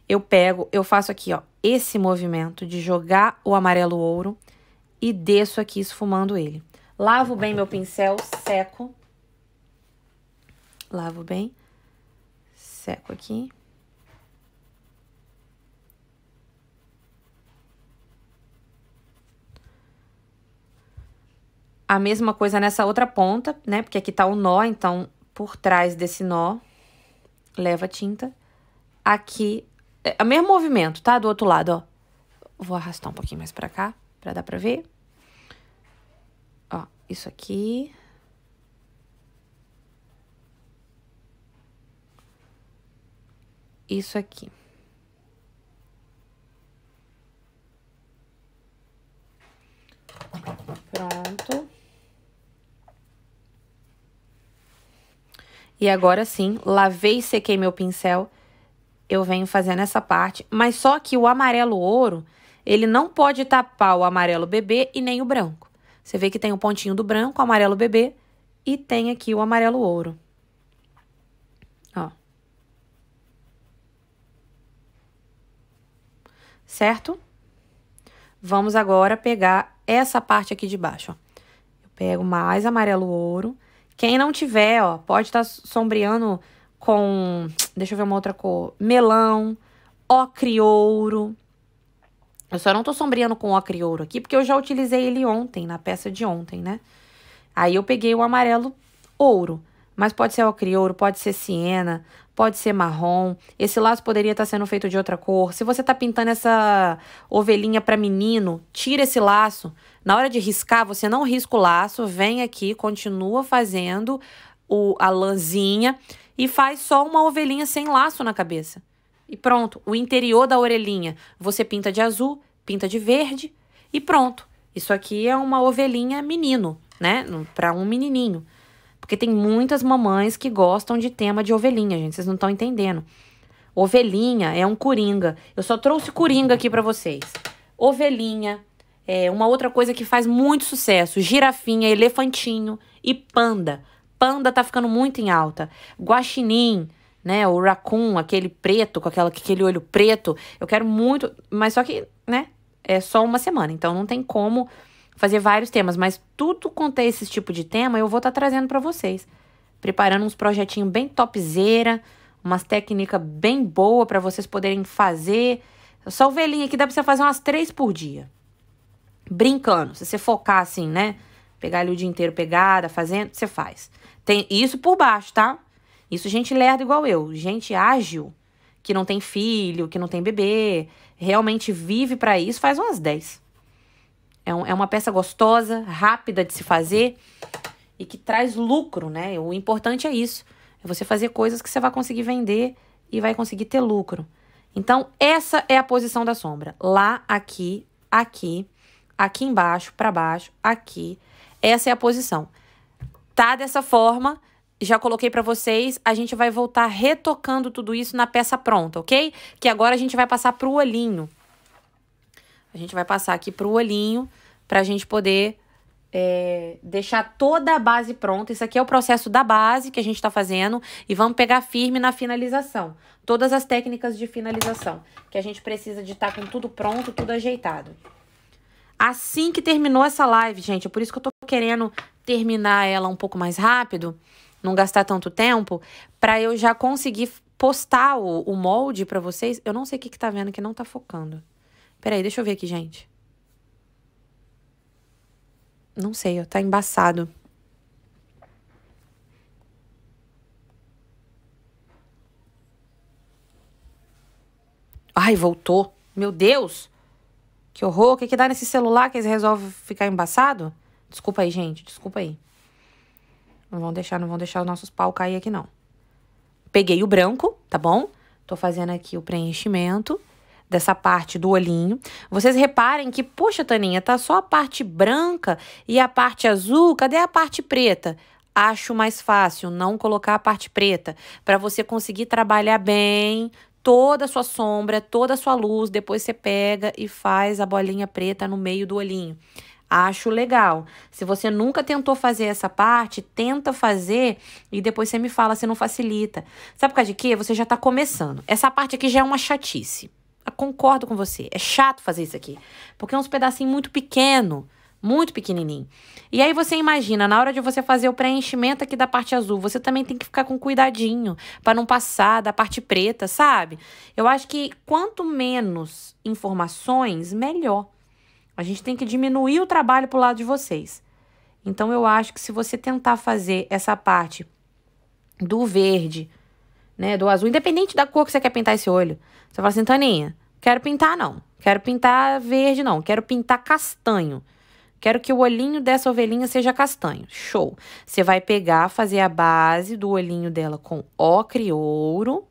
eu pego, eu faço aqui, ó, esse movimento de jogar o amarelo ouro e desço aqui esfumando ele. Lavo bem meu pincel, seco. Lavo bem. Seco aqui. A mesma coisa nessa outra ponta, né? Porque aqui tá o nó, então por trás desse nó, leva tinta. Aqui é, é o mesmo movimento, tá? Do outro lado, ó. Vou arrastar um pouquinho mais pra cá, pra dar pra ver. Ó, isso aqui. Isso aqui. Pronto. E agora sim, lavei e sequei meu pincel eu venho fazendo essa parte, mas só que o amarelo ouro, ele não pode tapar o amarelo bebê e nem o branco. Você vê que tem o um pontinho do branco, o amarelo bebê, e tem aqui o amarelo ouro. Ó. Certo? Vamos agora pegar essa parte aqui de baixo, ó. Eu pego mais amarelo ouro. Quem não tiver, ó, pode estar tá sombreando com, deixa eu ver uma outra cor, melão, ocre ouro. Eu só não tô sombreando com ocre ouro aqui, porque eu já utilizei ele ontem, na peça de ontem, né? Aí eu peguei o amarelo ouro, mas pode ser ocre ouro, pode ser siena, pode ser marrom. Esse laço poderia estar tá sendo feito de outra cor. Se você tá pintando essa ovelhinha para menino, tira esse laço. Na hora de riscar, você não risca o laço, vem aqui, continua fazendo o, a lãzinha e faz só uma ovelhinha sem laço na cabeça. E pronto, o interior da orelhinha você pinta de azul, pinta de verde e pronto. Isso aqui é uma ovelhinha menino, né? Para um menininho. Porque tem muitas mamães que gostam de tema de ovelhinha, gente. Vocês não estão entendendo. Ovelhinha é um coringa. Eu só trouxe coringa aqui para vocês. Ovelhinha é uma outra coisa que faz muito sucesso: girafinha, elefantinho e panda panda tá ficando muito em alta. Guaxinim, né? O raccoon, aquele preto, com aquela, aquele olho preto. Eu quero muito. Mas só que, né? É só uma semana. Então não tem como fazer vários temas. Mas tudo quanto é esse tipo de tema, eu vou estar tá trazendo para vocês. Preparando uns projetinhos bem topzeira, umas técnicas bem boa para vocês poderem fazer. Só o velhinho aqui dá pra você fazer umas três por dia. Brincando. Se você focar assim, né? Pegar ali o dia inteiro pegada, fazendo, você faz. Tem isso por baixo, tá? Isso gente lerda igual eu, gente ágil, que não tem filho, que não tem bebê, realmente vive para isso, faz umas 10. É, um, é uma peça gostosa, rápida de se fazer e que traz lucro, né? O importante é isso, é você fazer coisas que você vai conseguir vender e vai conseguir ter lucro. Então, essa é a posição da sombra. Lá, aqui, aqui, aqui embaixo, para baixo, aqui. Essa é a posição. Tá dessa forma, já coloquei para vocês, a gente vai voltar retocando tudo isso na peça pronta, ok? Que agora a gente vai passar pro olhinho. A gente vai passar aqui pro olhinho pra gente poder é, deixar toda a base pronta. Isso aqui é o processo da base que a gente tá fazendo e vamos pegar firme na finalização. Todas as técnicas de finalização que a gente precisa de estar tá com tudo pronto, tudo ajeitado. Assim que terminou essa live, gente, é por isso que eu tô querendo terminar ela um pouco mais rápido, não gastar tanto tempo, para eu já conseguir postar o, o molde para vocês. Eu não sei o que, que tá vendo que não tá focando. Peraí, deixa eu ver aqui, gente. Não sei, ó, tá embaçado. Ai, voltou. Meu Deus! Que horror! O que, que dá nesse celular que eles resolvem ficar embaçado? Desculpa aí, gente, desculpa aí. Não vão deixar, não vão deixar os nossos pau cair aqui, não. Peguei o branco, tá bom? Tô fazendo aqui o preenchimento dessa parte do olhinho. Vocês reparem que, poxa, Taninha, tá só a parte branca e a parte azul, cadê a parte preta? Acho mais fácil não colocar a parte preta, para você conseguir trabalhar bem toda a sua sombra, toda a sua luz, depois você pega e faz a bolinha preta no meio do olhinho. Acho legal. Se você nunca tentou fazer essa parte, tenta fazer e depois você me fala se não facilita. Sabe por causa de quê? Você já está começando. Essa parte aqui já é uma chatice. Eu concordo com você. É chato fazer isso aqui. Porque é uns pedacinhos muito pequeno muito pequenininho. E aí você imagina, na hora de você fazer o preenchimento aqui da parte azul, você também tem que ficar com cuidadinho para não passar da parte preta, sabe? Eu acho que quanto menos informações, melhor. A gente tem que diminuir o trabalho para o lado de vocês. Então, eu acho que se você tentar fazer essa parte do verde, né, do azul, independente da cor que você quer pintar esse olho, você fala assim, Taninha, quero pintar não, quero pintar verde não, quero pintar castanho. Quero que o olhinho dessa ovelhinha seja castanho. Show! Você vai pegar, fazer a base do olhinho dela com ocre ouro,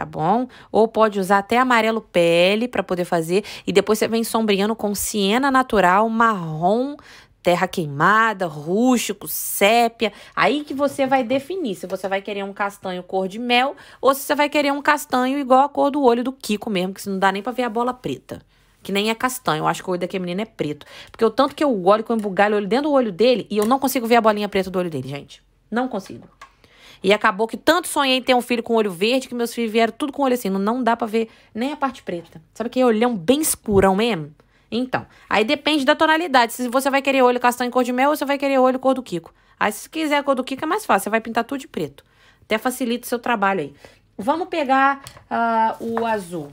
tá bom? Ou pode usar até amarelo pele para poder fazer. E depois você vem sombreando com siena natural, marrom, terra queimada, rústico, sépia. Aí que você vai definir se você vai querer um castanho cor de mel ou se você vai querer um castanho igual a cor do olho do Kiko mesmo, que não dá nem para ver a bola preta. Que nem é castanho, eu acho que o olho daquele menino é preto. Porque o tanto que eu olho, que eu embugalho o olho dentro do olho dele e eu não consigo ver a bolinha preta do olho dele, gente. Não consigo. E acabou que tanto sonhei em ter um filho com olho verde que meus filhos vieram tudo com olho assim. Não, não dá para ver nem a parte preta. Sabe aquele olhão bem escurão mesmo? Então, aí depende da tonalidade. Se você vai querer olho castanho cor de mel ou você vai querer olho cor do Kiko. Aí se quiser a cor do Kiko é mais fácil, você vai pintar tudo de preto. Até facilita o seu trabalho aí. Vamos pegar uh, o azul.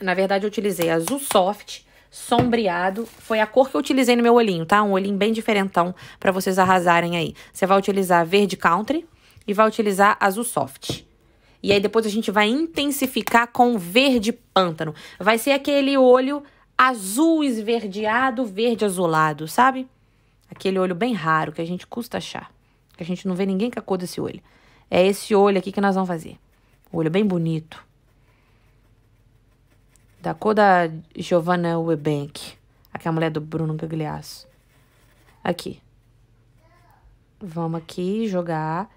Na verdade, eu utilizei azul soft, sombreado. Foi a cor que eu utilizei no meu olhinho, tá? Um olhinho bem diferentão para vocês arrasarem aí. Você vai utilizar verde country, e vai utilizar azul soft. E aí depois a gente vai intensificar com verde pântano. Vai ser aquele olho azul esverdeado, verde azulado, sabe? Aquele olho bem raro que a gente custa achar. Que a gente não vê ninguém com a cor desse olho. É esse olho aqui que nós vamos fazer. Um olho bem bonito. Da cor da Giovanna Webank. Aquela mulher do Bruno Gagliasso. Aqui. Vamos aqui jogar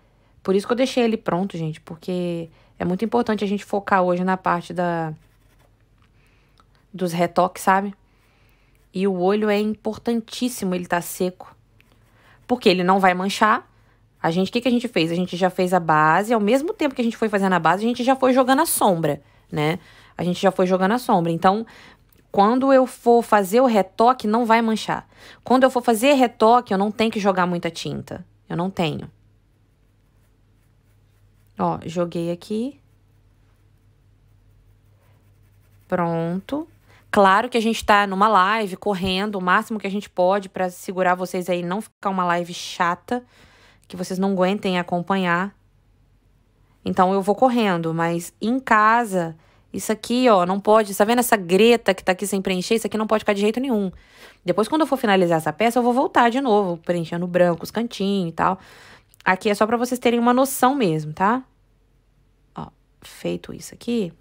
por isso que eu deixei ele pronto, gente, porque é muito importante a gente focar hoje na parte da dos retoques, sabe? E o olho é importantíssimo ele tá seco. Porque ele não vai manchar. A gente, o que, que a gente fez? A gente já fez a base, ao mesmo tempo que a gente foi fazendo a base, a gente já foi jogando a sombra, né? A gente já foi jogando a sombra. Então, quando eu for fazer o retoque, não vai manchar. Quando eu for fazer retoque, eu não tenho que jogar muita tinta. Eu não tenho. Ó, joguei aqui. Pronto. Claro que a gente tá numa live, correndo o máximo que a gente pode para segurar vocês aí, não ficar uma live chata, que vocês não aguentem acompanhar. Então eu vou correndo, mas em casa, isso aqui, ó, não pode. Tá vendo essa greta que tá aqui sem preencher? Isso aqui não pode ficar de jeito nenhum. Depois, quando eu for finalizar essa peça, eu vou voltar de novo, preenchendo branco, os cantinhos e tal. Aqui é só para vocês terem uma noção mesmo, tá? feito isso aqui,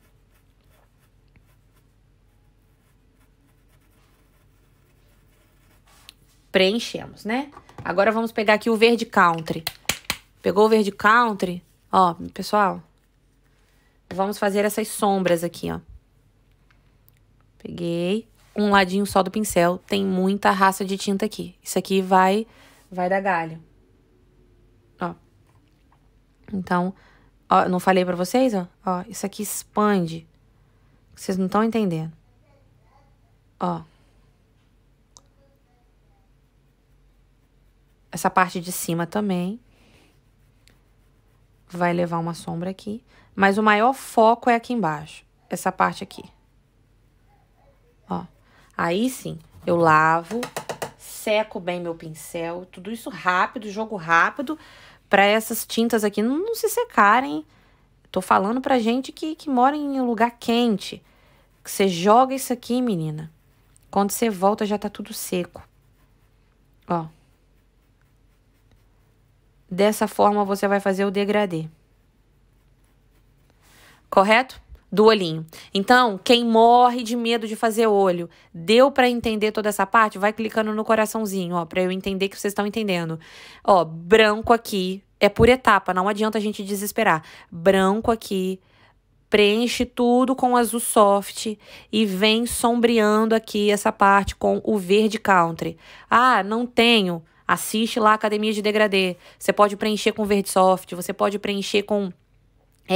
preenchemos, né? Agora vamos pegar aqui o verde country. Pegou o verde country? Ó, pessoal, vamos fazer essas sombras aqui, ó. Peguei um ladinho só do pincel, tem muita raça de tinta aqui. Isso aqui vai vai dar galho. Ó. Então, Ó, não falei para vocês, ó? Ó, isso aqui expande. Vocês não estão entendendo. Ó. Essa parte de cima também vai levar uma sombra aqui. Mas o maior foco é aqui embaixo. Essa parte aqui. Ó. Aí sim, eu lavo, seco bem meu pincel. Tudo isso rápido, jogo rápido para essas tintas aqui não se secarem. Tô falando pra gente que, que mora em um lugar quente. Que você joga isso aqui, menina. Quando você volta já tá tudo seco. Ó. Dessa forma você vai fazer o degradê. Correto? do olhinho. Então, quem morre de medo de fazer olho, deu para entender toda essa parte? Vai clicando no coraçãozinho, ó, para eu entender que vocês estão entendendo. Ó, branco aqui é por etapa, não adianta a gente desesperar. Branco aqui, preenche tudo com azul soft e vem sombreando aqui essa parte com o verde country. Ah, não tenho. Assiste lá a Academia de Degradê. Você pode preencher com verde soft, você pode preencher com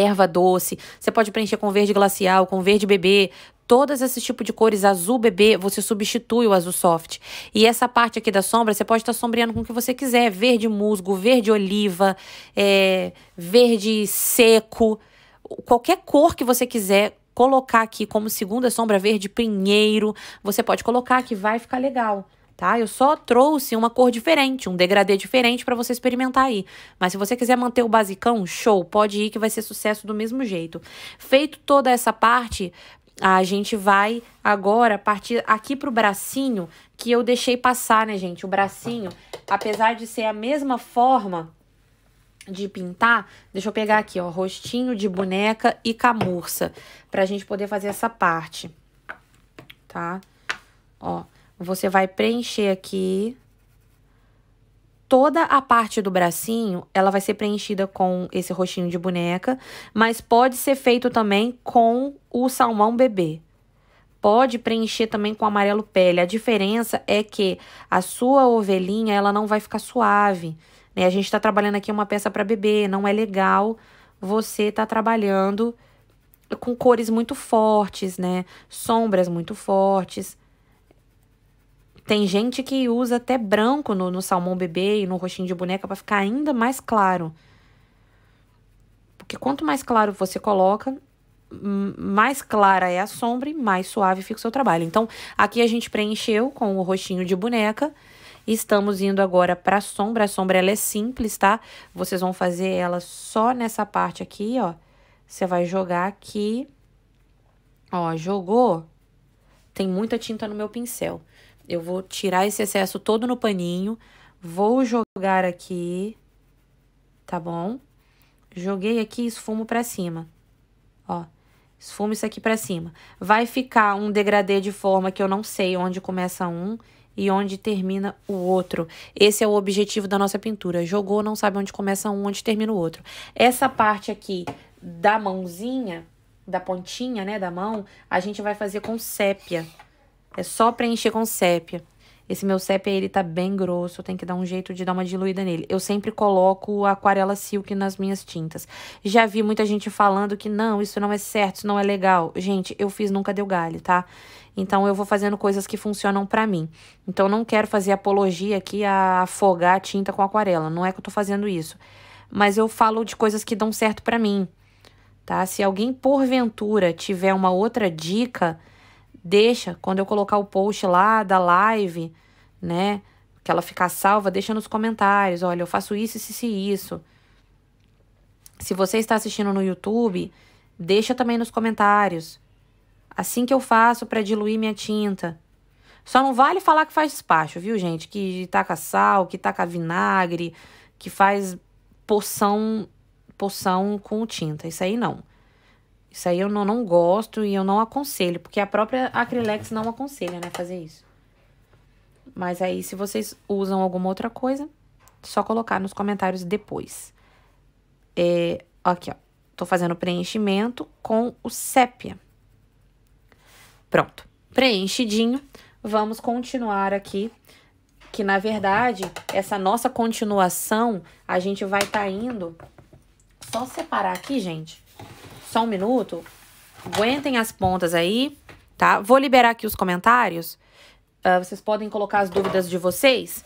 erva doce, você pode preencher com verde glacial, com verde bebê, todas esses tipos de cores azul bebê, você substitui o azul soft. E essa parte aqui da sombra, você pode estar sombreando com o que você quiser, verde musgo, verde oliva, é, verde seco, qualquer cor que você quiser colocar aqui como segunda sombra verde pinheiro, você pode colocar que vai ficar legal tá? Eu só trouxe uma cor diferente, um degradê diferente para você experimentar aí. Mas se você quiser manter o basicão, show, pode ir que vai ser sucesso do mesmo jeito. Feito toda essa parte, a gente vai agora partir aqui pro bracinho que eu deixei passar, né, gente? O bracinho, apesar de ser a mesma forma de pintar, deixa eu pegar aqui, ó, rostinho de boneca e camurça, pra gente poder fazer essa parte, tá? Ó, você vai preencher aqui. Toda a parte do bracinho, ela vai ser preenchida com esse roxinho de boneca, mas pode ser feito também com o salmão bebê. Pode preencher também com amarelo pele. A diferença é que a sua ovelhinha, ela não vai ficar suave. Né? A gente está trabalhando aqui uma peça para bebê, não é legal você tá trabalhando com cores muito fortes, né? Sombras muito fortes. Tem gente que usa até branco no, no salmão bebê e no roxinho de boneca para ficar ainda mais claro. Porque quanto mais claro você coloca, mais clara é a sombra e mais suave fica o seu trabalho. Então, aqui a gente preencheu com o roxinho de boneca. Estamos indo agora para a sombra. A sombra ela é simples, tá? Vocês vão fazer ela só nessa parte aqui, ó. Você vai jogar aqui. Ó, jogou. Tem muita tinta no meu pincel. Eu vou tirar esse excesso todo no paninho, vou jogar aqui, tá bom? Joguei aqui esfumo pra cima, ó. Esfumo isso aqui pra cima. Vai ficar um degradê de forma que eu não sei onde começa um e onde termina o outro. Esse é o objetivo da nossa pintura. Jogou, não sabe onde começa um, onde termina o outro. Essa parte aqui da mãozinha, da pontinha, né, da mão, a gente vai fazer com sépia. É só preencher com sépia. Esse meu sépia, ele tá bem grosso, tem que dar um jeito de dar uma diluída nele. Eu sempre coloco aquarela silk nas minhas tintas. Já vi muita gente falando que não, isso não é certo, isso não é legal. Gente, eu fiz nunca deu galho, tá? Então eu vou fazendo coisas que funcionam para mim. Então não quero fazer apologia aqui a afogar a tinta com aquarela, não é que eu tô fazendo isso. Mas eu falo de coisas que dão certo para mim, tá? Se alguém porventura tiver uma outra dica, Deixa, quando eu colocar o post lá da live, né? Que ela ficar salva, deixa nos comentários. Olha, eu faço isso, isso e isso. Se você está assistindo no YouTube, deixa também nos comentários. Assim que eu faço para diluir minha tinta. Só não vale falar que faz despacho, viu, gente? Que taca tá sal, que taca tá vinagre, que faz poção, poção com tinta. Isso aí não. Isso aí eu não, não gosto e eu não aconselho, porque a própria Acrylex não aconselha, né, fazer isso. Mas aí, se vocês usam alguma outra coisa, só colocar nos comentários depois. É, aqui, ó. Tô fazendo preenchimento com o sépia. Pronto. Preenchidinho. Vamos continuar aqui. Que, na verdade, essa nossa continuação, a gente vai tá indo... Só separar aqui, gente só um minuto. Aguentem as pontas aí, tá? Vou liberar aqui os comentários. Uh, vocês podem colocar as dúvidas de vocês,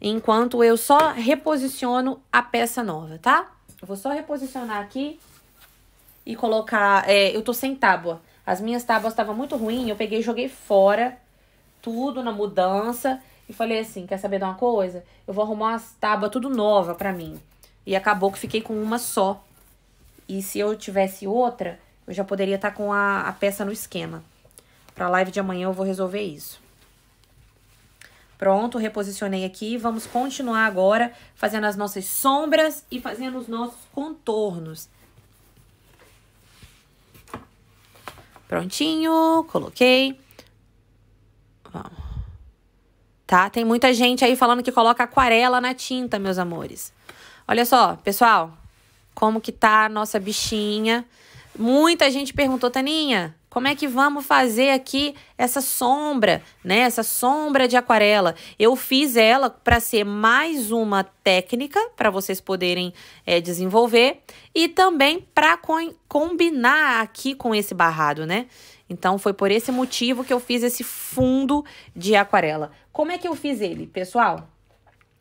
enquanto eu só reposiciono a peça nova, tá? Eu vou só reposicionar aqui e colocar... É, eu tô sem tábua. As minhas tábuas estavam muito ruins, eu peguei e joguei fora tudo na mudança e falei assim, quer saber de uma coisa? Eu vou arrumar umas tábuas tudo nova pra mim. E acabou que fiquei com uma só e se eu tivesse outra, eu já poderia estar tá com a, a peça no esquema. Para a live de amanhã eu vou resolver isso. Pronto, reposicionei aqui. Vamos continuar agora fazendo as nossas sombras e fazendo os nossos contornos. Prontinho, coloquei. Tá? Tem muita gente aí falando que coloca aquarela na tinta, meus amores. Olha só, pessoal como que tá a nossa bichinha. Muita gente perguntou, Taninha, como é que vamos fazer aqui essa sombra, né? Essa sombra de aquarela. Eu fiz ela para ser mais uma técnica para vocês poderem é, desenvolver e também para co combinar aqui com esse barrado, né? Então foi por esse motivo que eu fiz esse fundo de aquarela. Como é que eu fiz ele, pessoal?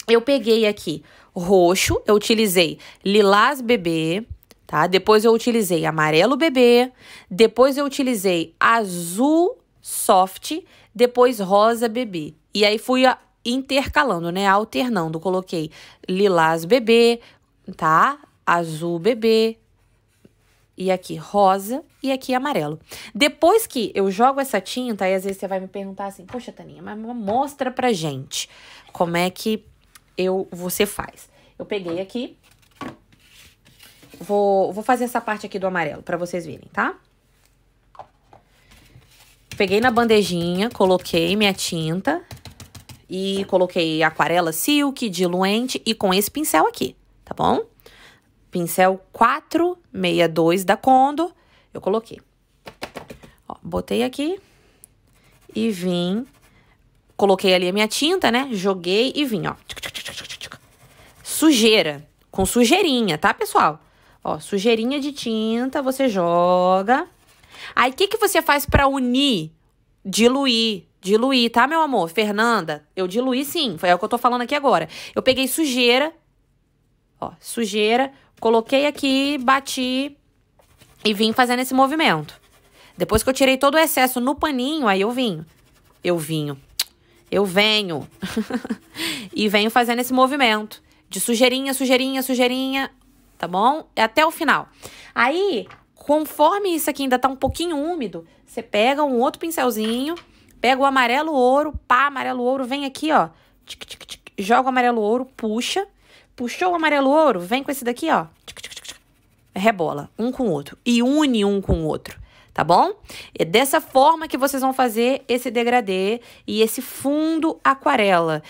Eu peguei aqui roxo, eu utilizei lilás bebê, tá? Depois eu utilizei amarelo bebê, depois eu utilizei azul soft, depois rosa bebê. E aí fui intercalando, né? Alternando. Coloquei lilás bebê, tá? Azul bebê, e aqui rosa e aqui amarelo. Depois que eu jogo essa tinta, aí às vezes você vai me perguntar assim: "Poxa, Taninha, mas mostra pra gente como é que eu você faz. Eu peguei aqui. Vou, vou fazer essa parte aqui do amarelo para vocês verem, tá? Peguei na bandejinha, coloquei minha tinta e coloquei aquarela silk, diluente e com esse pincel aqui, tá bom? Pincel 462 da Condo, eu coloquei. Ó, botei aqui e vim Coloquei ali a minha tinta, né? Joguei e vim, ó. Sujeira. Com sujeirinha, tá, pessoal? Ó, sujeirinha de tinta, você joga. Aí, o que, que você faz para unir? Diluir. Diluir, tá, meu amor? Fernanda, eu diluí sim. Foi é o que eu tô falando aqui agora. Eu peguei sujeira, ó, sujeira, coloquei aqui, bati e vim fazendo esse movimento. Depois que eu tirei todo o excesso no paninho, aí eu vim, Eu vinho. Eu venho e venho fazendo esse movimento de sujeirinha, sujeirinha, sujeirinha, tá bom? É até o final. Aí, conforme isso aqui ainda tá um pouquinho úmido, você pega um outro pincelzinho, pega o amarelo ouro, pá, amarelo ouro, vem aqui, ó, tic, tic, tic, joga o amarelo ouro, puxa. Puxou o amarelo ouro, vem com esse daqui, ó, é rebola, um com o outro. E une um com o outro tá bom? É dessa forma que vocês vão fazer esse degradê e esse fundo aquarela.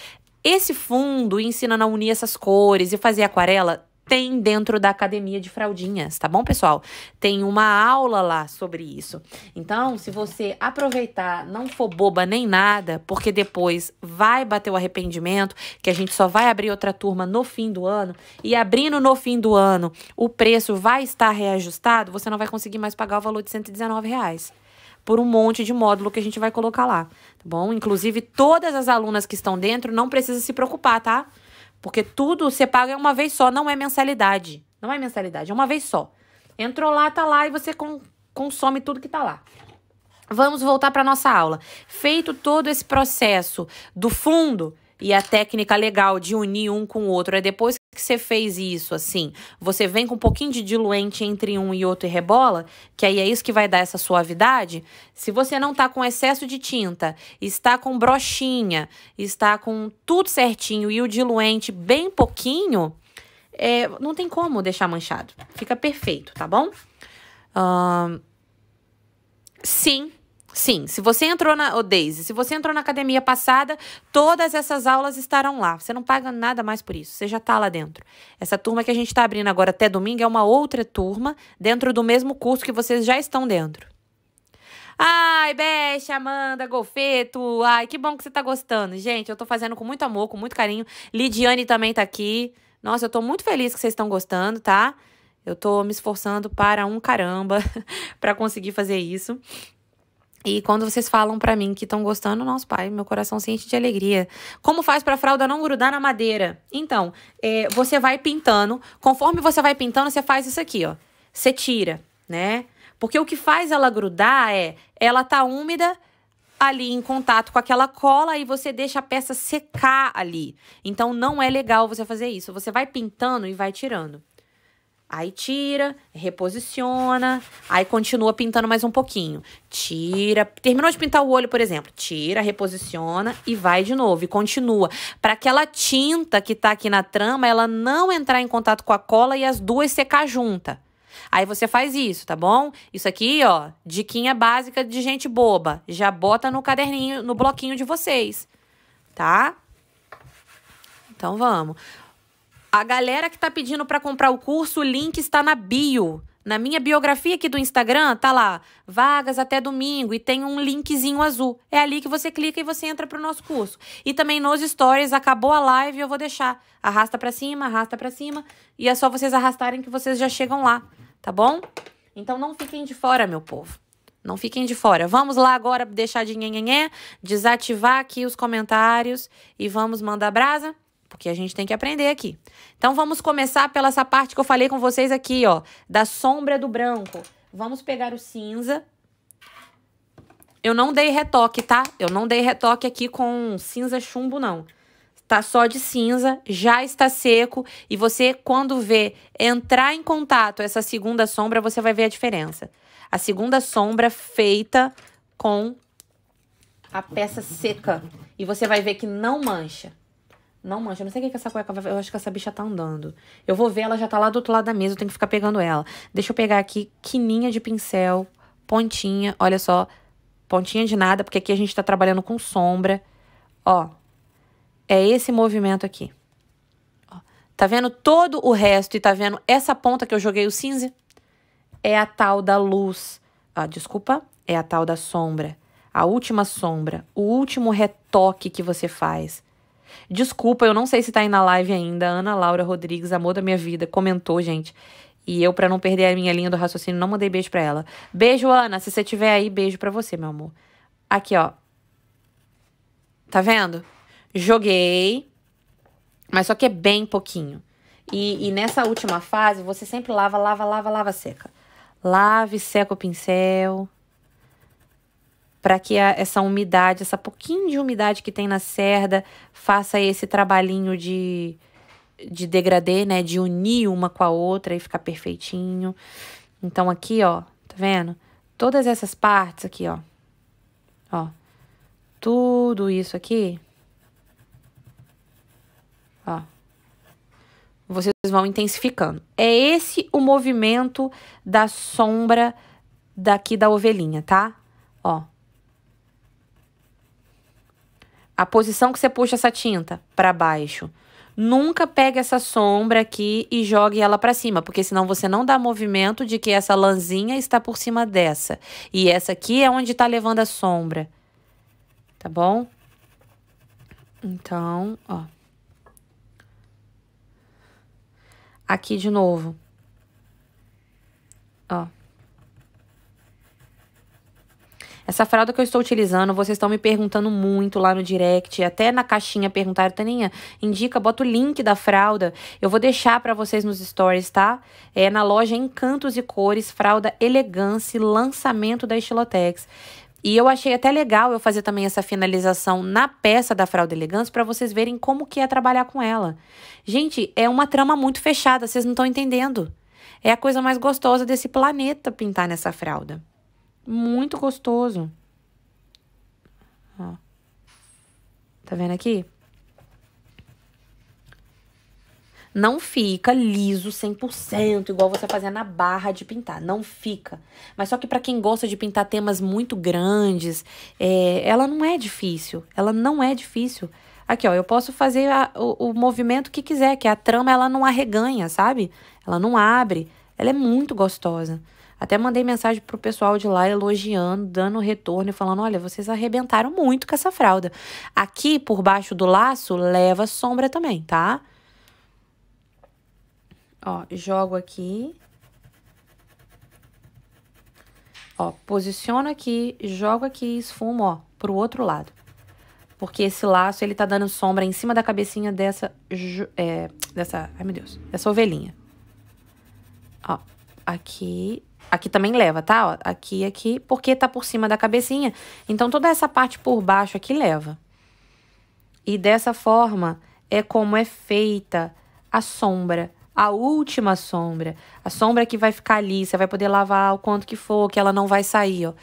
Esse fundo ensina a unir essas cores e fazer aquarela tem dentro da academia de fraldinhas, tá bom, pessoal? Tem uma aula lá sobre isso. Então, se você aproveitar, não for boba nem nada, porque depois vai bater o arrependimento, que a gente só vai abrir outra turma no fim do ano, e abrindo no fim do ano, o preço vai estar reajustado, você não vai conseguir mais pagar o valor de 119 reais por um monte de módulo que a gente vai colocar lá, tá bom? Inclusive, todas as alunas que estão dentro não precisa se preocupar, tá? Porque tudo você paga uma vez só, não é mensalidade. Não é mensalidade, é uma vez só. Entrou lá, tá lá e você consome tudo que tá lá. Vamos voltar para nossa aula. Feito todo esse processo do fundo e a técnica legal de unir um com o outro é depois que você fez isso, assim? Você vem com um pouquinho de diluente entre um e outro e rebola, que aí é isso que vai dar essa suavidade? Se você não tá com excesso de tinta, está com brochinha, está com tudo certinho e o diluente bem pouquinho, é, não tem como deixar manchado. Fica perfeito, tá bom? Uh, sim, Sim, se você entrou na. Oh, Daisy, se você entrou na academia passada, todas essas aulas estarão lá. Você não paga nada mais por isso. Você já está lá dentro. Essa turma que a gente está abrindo agora até domingo é uma outra turma dentro do mesmo curso que vocês já estão dentro. Ai, Beth, Amanda, Golfeto. Ai, que bom que você está gostando. Gente, eu estou fazendo com muito amor, com muito carinho. Lidiane também está aqui. Nossa, eu estou muito feliz que vocês estão gostando, tá? Eu estou me esforçando para um caramba para conseguir fazer isso. E quando vocês falam para mim que estão gostando, nosso pai, meu coração se enche de alegria. Como faz para a fralda não grudar na madeira? Então, é, você vai pintando. Conforme você vai pintando, você faz isso aqui, ó. Você tira, né? Porque o que faz ela grudar é, ela tá úmida, ali em contato com aquela cola e você deixa a peça secar ali. Então não é legal você fazer isso. Você vai pintando e vai tirando. Aí tira, reposiciona, aí continua pintando mais um pouquinho. Tira, terminou de pintar o olho, por exemplo, tira, reposiciona e vai de novo e continua, para aquela tinta que tá aqui na trama, ela não entrar em contato com a cola e as duas secar junta. Aí você faz isso, tá bom? Isso aqui, ó, diquinha básica de gente boba. Já bota no caderninho, no bloquinho de vocês, tá? Então vamos. A galera que tá pedindo para comprar o curso, o link está na bio. Na minha biografia aqui do Instagram, tá lá, vagas até domingo e tem um linkzinho azul. É ali que você clica e você entra pro nosso curso. E também nos stories, acabou a live, eu vou deixar. Arrasta para cima, arrasta para cima e é só vocês arrastarem que vocês já chegam lá, tá bom? Então não fiquem de fora, meu povo. Não fiquem de fora. Vamos lá agora deixar de nhenhenhé, desativar aqui os comentários e vamos mandar brasa porque a gente tem que aprender aqui. Então vamos começar pela essa parte que eu falei com vocês aqui, ó, da sombra do branco. Vamos pegar o cinza. Eu não dei retoque, tá? Eu não dei retoque aqui com cinza chumbo, não. Tá só de cinza, já está seco e você quando vê entrar em contato essa segunda sombra, você vai ver a diferença. A segunda sombra feita com a peça seca e você vai ver que não mancha. Não, mancha, eu não sei o que, que essa cueca vai Eu acho que essa bicha tá andando. Eu vou ver, ela já tá lá do outro lado da mesa, eu tenho que ficar pegando ela. Deixa eu pegar aqui quininha de pincel, pontinha, olha só. Pontinha de nada, porque aqui a gente tá trabalhando com sombra. Ó, é esse movimento aqui. Ó, tá vendo todo o resto e tá vendo essa ponta que eu joguei o cinza? É a tal da luz. Ah, desculpa, é a tal da sombra. A última sombra, o último retoque que você faz. Desculpa, eu não sei se tá aí na live ainda. Ana Laura Rodrigues, amor da minha vida, comentou, gente. E eu, para não perder a minha linha do raciocínio, não mandei beijo para ela. Beijo, Ana. Se você tiver aí, beijo para você, meu amor. Aqui, ó. Tá vendo? Joguei. Mas só que é bem pouquinho. E, e nessa última fase, você sempre lava, lava, lava, lava, seca. Lave, seca o pincel para que a, essa umidade, essa pouquinho de umidade que tem na cerda, faça esse trabalhinho de, de degradê, né? De unir uma com a outra e ficar perfeitinho. Então aqui, ó, tá vendo? Todas essas partes aqui, ó. Ó. Tudo isso aqui. Ó vocês vão intensificando. É esse o movimento da sombra daqui da ovelhinha, tá? Ó, a posição que você puxa essa tinta para baixo. Nunca pegue essa sombra aqui e jogue ela para cima, porque senão você não dá movimento de que essa lãzinha está por cima dessa. E essa aqui é onde está levando a sombra. Tá bom? Então, ó. Aqui de novo. Ó. Essa fralda que eu estou utilizando, vocês estão me perguntando muito lá no direct, até na caixinha perguntaram, Taninha, indica, bota o link da fralda. Eu vou deixar para vocês nos stories, tá? É na loja Encantos e Cores, fralda Elegance, lançamento da Estilotex. E eu achei até legal eu fazer também essa finalização na peça da fralda elegância para vocês verem como que é trabalhar com ela. Gente, é uma trama muito fechada, vocês não estão entendendo. É a coisa mais gostosa desse planeta pintar nessa fralda. Muito gostoso. Ó. Tá vendo aqui? Não fica liso 100%, igual você fazia na barra de pintar. Não fica. Mas só que para quem gosta de pintar temas muito grandes, é, ela não é difícil. Ela não é difícil. Aqui, ó, eu posso fazer a, o, o movimento que quiser, que a trama ela não arreganha, sabe? Ela não abre. Ela é muito gostosa. Até mandei mensagem pro pessoal de lá elogiando, dando retorno e falando: olha, vocês arrebentaram muito com essa fralda. Aqui por baixo do laço leva sombra também, tá? Ó, jogo aqui. Ó, posiciono aqui, jogo aqui, esfumo, ó, pro outro lado. Porque esse laço, ele tá dando sombra em cima da cabecinha dessa, é, dessa, ai meu Deus, dessa ovelhinha. Ó, aqui, Aqui também leva, tá? Ó, aqui, aqui, porque tá por cima da cabecinha. Então, toda essa parte por baixo aqui leva. E dessa forma é como é feita a sombra, a última sombra. A sombra que vai ficar ali, você vai poder lavar o quanto que for, que ela não vai sair, ó.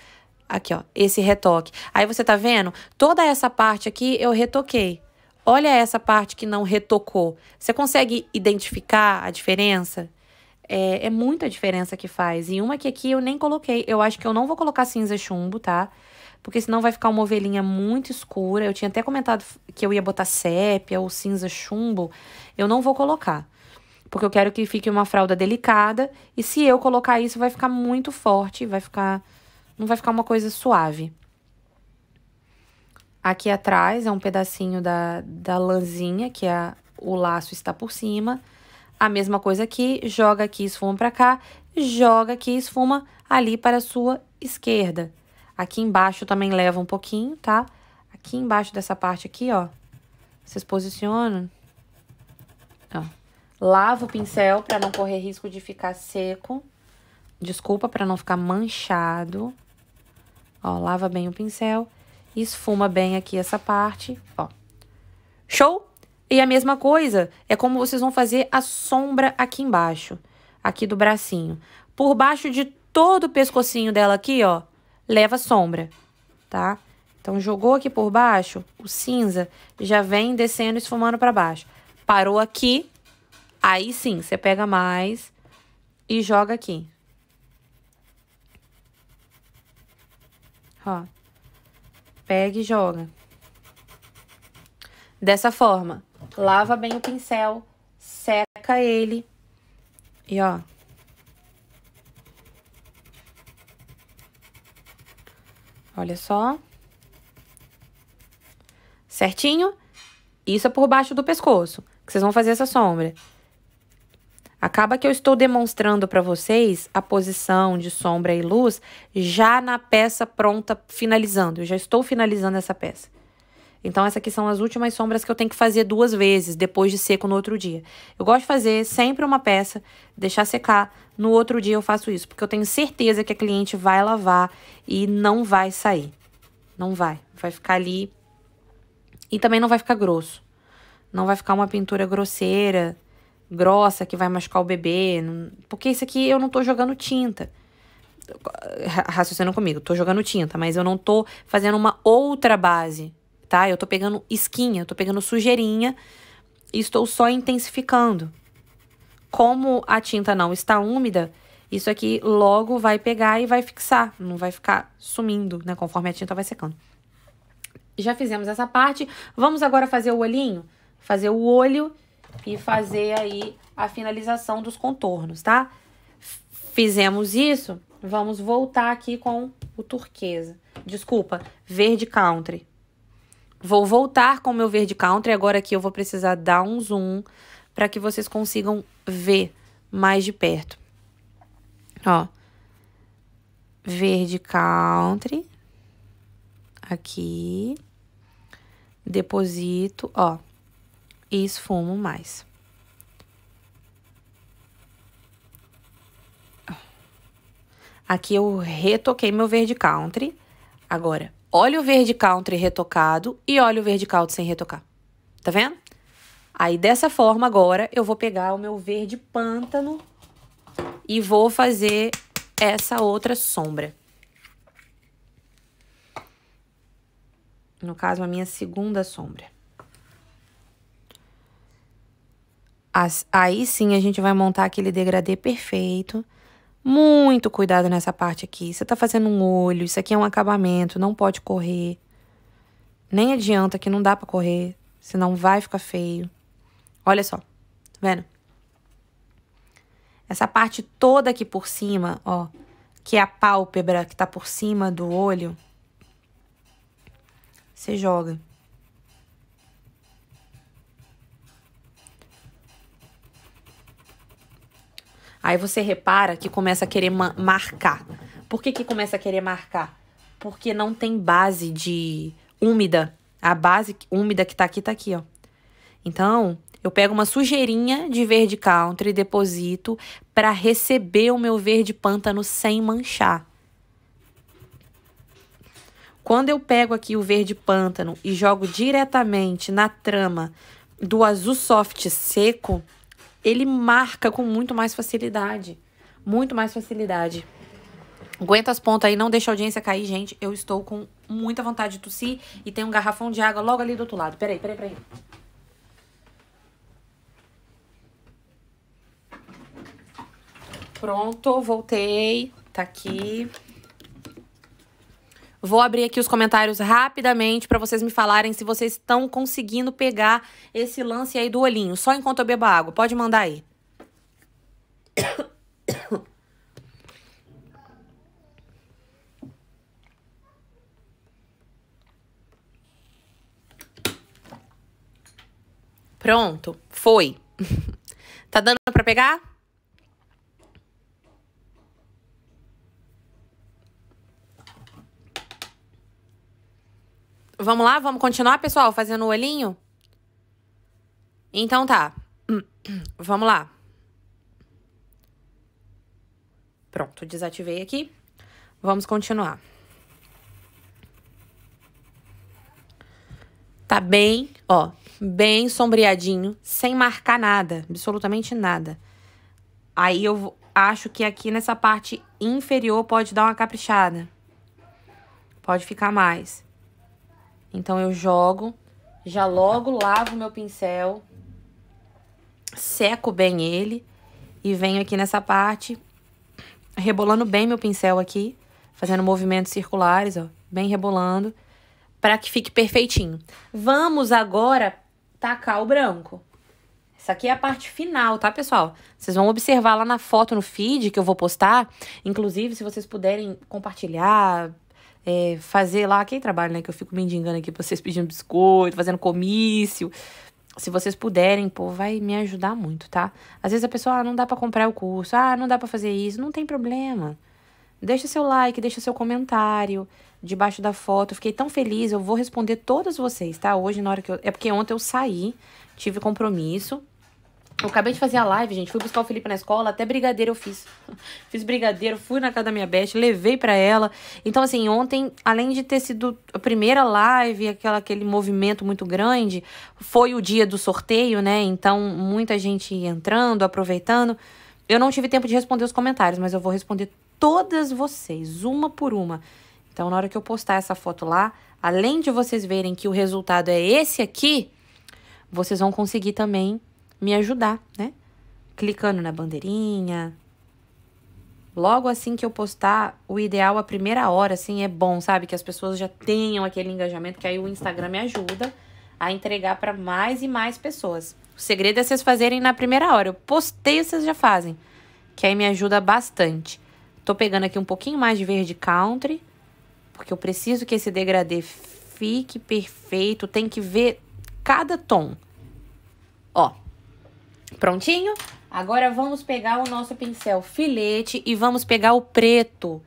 Aqui, ó, esse retoque. Aí você tá vendo? Toda essa parte aqui eu retoquei. Olha essa parte que não retocou. Você consegue identificar a diferença? É, é muita diferença que faz. E uma que aqui eu nem coloquei. Eu acho que eu não vou colocar cinza chumbo, tá? Porque senão vai ficar uma ovelhinha muito escura. Eu tinha até comentado que eu ia botar sépia ou cinza chumbo. Eu não vou colocar. Porque eu quero que fique uma fralda delicada. E se eu colocar isso, vai ficar muito forte. Vai ficar... Não vai ficar uma coisa suave. Aqui atrás é um pedacinho da, da lãzinha, que é a, o laço está por cima. A mesma coisa aqui, joga aqui, esfuma para cá, joga aqui, esfuma ali para a sua esquerda. Aqui embaixo também leva um pouquinho, tá? Aqui embaixo dessa parte aqui, ó, vocês posicionam, ó. Lava o pincel para não correr risco de ficar seco. Desculpa, para não ficar manchado. Ó, lava bem o pincel. Esfuma bem aqui essa parte, ó. Show? E a mesma coisa é como vocês vão fazer a sombra aqui embaixo, aqui do bracinho. Por baixo de todo o pescocinho dela aqui, ó, leva sombra, tá? Então, jogou aqui por baixo, o cinza já vem descendo, esfumando para baixo. Parou aqui, aí sim, você pega mais e joga aqui. Ó, pega e joga. Dessa forma lava bem o pincel, seca ele e ó. Olha só. Certinho? Isso é por baixo do pescoço, que vocês vão fazer essa sombra. Acaba que eu estou demonstrando para vocês a posição de sombra e luz já na peça pronta, finalizando. Eu já estou finalizando essa peça. Então, essas aqui são as últimas sombras que eu tenho que fazer duas vezes, depois de seco no outro dia. Eu gosto de fazer sempre uma peça, deixar secar, no outro dia eu faço isso, porque eu tenho certeza que a cliente vai lavar e não vai sair. Não vai. Vai ficar ali e também não vai ficar grosso. Não vai ficar uma pintura grosseira, grossa, que vai machucar o bebê. Porque isso aqui eu não tô jogando tinta raciocina comigo, tô jogando tinta, mas eu não tô fazendo uma outra base tá? Eu tô pegando esquinha, eu tô pegando sujeirinha e estou só intensificando. Como a tinta não está úmida, isso aqui logo vai pegar e vai fixar, não vai ficar sumindo, né, conforme a tinta vai secando. Já fizemos essa parte, vamos agora fazer o olhinho, fazer o olho e fazer aí a finalização dos contornos, tá? Fizemos isso, vamos voltar aqui com o turquesa. Desculpa, verde country. Vou voltar com o meu verde country. Agora aqui eu vou precisar dar um zoom para que vocês consigam ver mais de perto. Ó. Verde country. Aqui. Deposito, ó. E esfumo mais. Aqui eu retoquei meu verde country. Agora, óleo verde country retocado e óleo verde country sem retocar. Tá vendo? Aí, dessa forma, agora, eu vou pegar o meu verde pântano e vou fazer essa outra sombra. No caso, a minha segunda sombra. As, aí sim, a gente vai montar aquele degradê perfeito muito cuidado nessa parte aqui. Você tá fazendo um olho, isso aqui é um acabamento, não pode correr. Nem adianta que não dá pra correr, senão vai ficar feio. Olha só, tá vendo? Essa parte toda aqui por cima, ó, que é a pálpebra que tá por cima do olho, você joga. Aí você repara que começa a querer ma marcar. Por que, que começa a querer marcar? Porque não tem base de úmida. A base úmida que tá aqui, tá aqui, ó. Então, eu pego uma sujeirinha de verde country e deposito para receber o meu verde pântano sem manchar. Quando eu pego aqui o verde pântano e jogo diretamente na trama do azul soft seco, ele marca com muito mais facilidade. Muito mais facilidade. Aguenta as pontas aí, não deixa a audiência cair, gente. Eu estou com muita vontade de tossir e tem um garrafão de água logo ali do outro lado. Peraí, peraí, peraí. Pronto, voltei. Tá aqui. Vou abrir aqui os comentários rapidamente para vocês me falarem se vocês estão conseguindo pegar esse lance aí do olhinho. Só enquanto eu bebo água. Pode mandar aí. Pronto, foi. tá dando para pegar? Vamos lá? Vamos continuar, pessoal, fazendo o olhinho? Então tá. Vamos lá. Pronto, desativei aqui. Vamos continuar. Tá bem, ó, bem sombreadinho, sem marcar nada, absolutamente nada. Aí eu acho que aqui nessa parte inferior pode dar uma caprichada. Pode ficar mais. Então eu jogo, já logo lavo meu pincel, seco bem ele e venho aqui nessa parte, rebolando bem meu pincel aqui, fazendo movimentos circulares, ó, bem rebolando, para que fique perfeitinho. Vamos agora tacar o branco. Essa aqui é a parte final, tá, pessoal? Vocês vão observar lá na foto, no feed que eu vou postar. Inclusive, se vocês puderem compartilhar, é, fazer lá, quem trabalha, né? Que eu fico mendigando aqui pra vocês pedindo biscoito, fazendo comício. Se vocês puderem, pô, vai me ajudar muito, tá? Às vezes a pessoa, ah, não dá para comprar o curso, ah, não dá para fazer isso, não tem problema. Deixa seu like, deixa seu comentário debaixo da foto. Eu fiquei tão feliz, eu vou responder todas vocês, tá? Hoje, na hora que eu. É porque ontem eu saí, tive compromisso. Eu acabei de fazer a live, gente. Fui buscar o Felipe na escola, até brigadeiro eu fiz. Fiz brigadeiro, fui na casa da minha best, levei para ela. Então, assim, ontem, além de ter sido a primeira live, aquela, aquele movimento muito grande, foi o dia do sorteio, né? Então, muita gente entrando, aproveitando. Eu não tive tempo de responder os comentários, mas eu vou responder todas vocês, uma por uma. Então, na hora que eu postar essa foto lá, além de vocês verem que o resultado é esse aqui, vocês vão conseguir também me ajudar, né? Clicando na bandeirinha. Logo assim que eu postar, o ideal a primeira hora, assim, é bom, sabe? Que as pessoas já tenham aquele engajamento, que aí o Instagram me ajuda a entregar para mais e mais pessoas. O segredo é vocês fazerem na primeira hora. Eu postei, vocês já fazem. Que aí me ajuda bastante. Tô pegando aqui um pouquinho mais de verde country, porque eu preciso que esse degradê fique perfeito. Tem que ver cada tom. Ó, Prontinho? Agora vamos pegar o nosso pincel filete e vamos pegar o preto,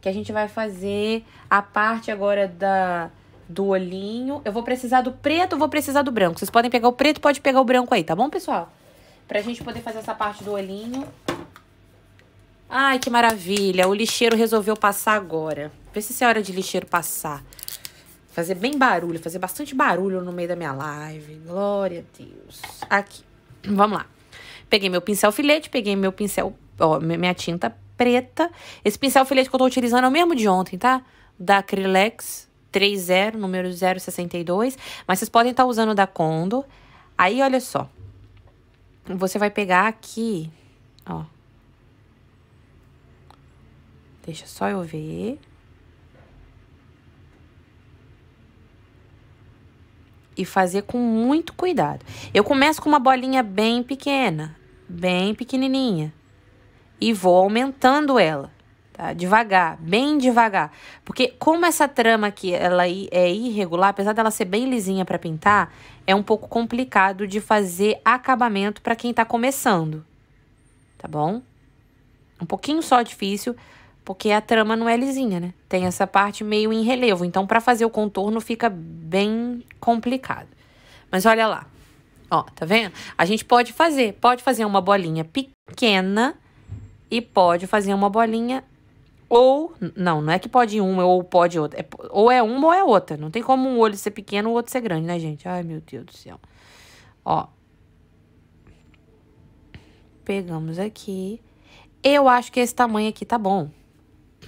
que a gente vai fazer a parte agora da do olhinho. Eu vou precisar do preto, vou precisar do branco. Vocês podem pegar o preto, pode pegar o branco aí, tá bom, pessoal? Pra gente poder fazer essa parte do olhinho. Ai, que maravilha. O lixeiro resolveu passar agora. Vê se é hora de lixeiro passar. Fazer bem barulho, fazer bastante barulho no meio da minha live. Glória a Deus. Aqui. Vamos lá. Peguei meu pincel filete, peguei meu pincel, ó, minha tinta preta. Esse pincel filete que eu tô utilizando é o mesmo de ontem, tá? Da Acrylex 30, número 062. Mas vocês podem estar tá usando da Condo. Aí, olha só. Você vai pegar aqui, ó. Deixa só eu ver. e fazer com muito cuidado. Eu começo com uma bolinha bem pequena, bem pequenininha, e vou aumentando ela, tá? Devagar, bem devagar, porque como essa trama aqui ela é irregular, apesar dela ser bem lisinha para pintar, é um pouco complicado de fazer acabamento para quem está começando, tá bom? Um pouquinho só difícil, porque a trama não é lisinha, né? Tem essa parte meio em relevo, então para fazer o contorno fica bem complicado. Mas olha lá. Ó, tá vendo? A gente pode fazer, pode fazer uma bolinha pequena e pode fazer uma bolinha ou não, não é que pode uma ou pode outra, é, ou é uma ou é outra. Não tem como um olho ser pequeno ou outro ser grande, né, gente? Ai, meu Deus do céu. Ó. Pegamos aqui. Eu acho que esse tamanho aqui tá bom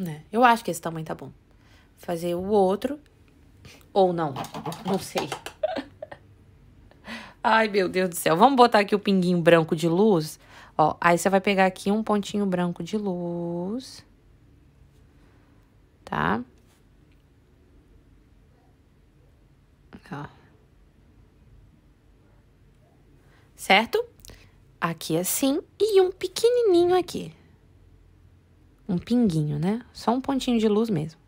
né? Eu acho que esse tamanho tá bom. Fazer o outro. Ou não. Não sei. Ai, meu Deus do céu. Vamos botar aqui o pinguinho branco de luz. Ó, aí você vai pegar aqui um pontinho branco de luz. Tá? Ó. Certo? Aqui assim. E um pequenininho aqui um pinguinho, né? Só um pontinho de luz mesmo.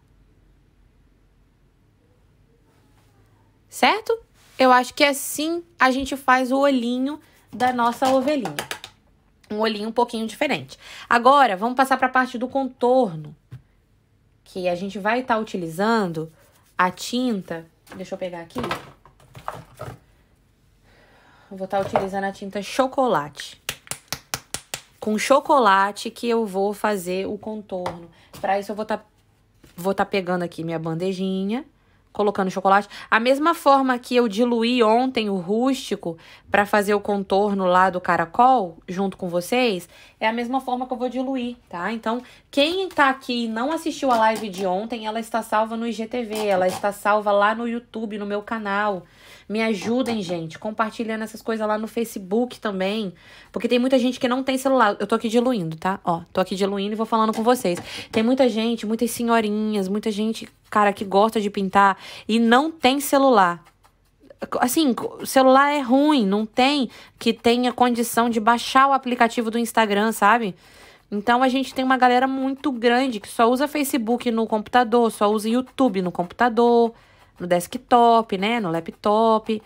Certo? Eu acho que assim a gente faz o olhinho da nossa ovelhinha. Um olhinho um pouquinho diferente. Agora, vamos passar para a parte do contorno, que a gente vai estar tá utilizando a tinta. Deixa eu pegar aqui. vou estar tá utilizando a tinta chocolate com chocolate que eu vou fazer o contorno. Para isso eu vou estar tá, vou tá pegando aqui minha bandejinha, colocando chocolate. A mesma forma que eu diluí ontem o rústico para fazer o contorno lá do caracol junto com vocês, é a mesma forma que eu vou diluir, tá? Então, quem tá aqui e não assistiu a live de ontem, ela está salva no IGTV, ela está salva lá no YouTube, no meu canal. Me ajudem, gente, compartilhando essas coisas lá no Facebook também, porque tem muita gente que não tem celular. Eu tô aqui diluindo, tá? Ó, tô aqui diluindo e vou falando com vocês. Tem muita gente, muitas senhorinhas, muita gente, cara, que gosta de pintar e não tem celular assim, celular é ruim, não tem que tenha condição de baixar o aplicativo do Instagram, sabe? Então a gente tem uma galera muito grande que só usa Facebook no computador, só usa YouTube no computador no desktop, né, no laptop.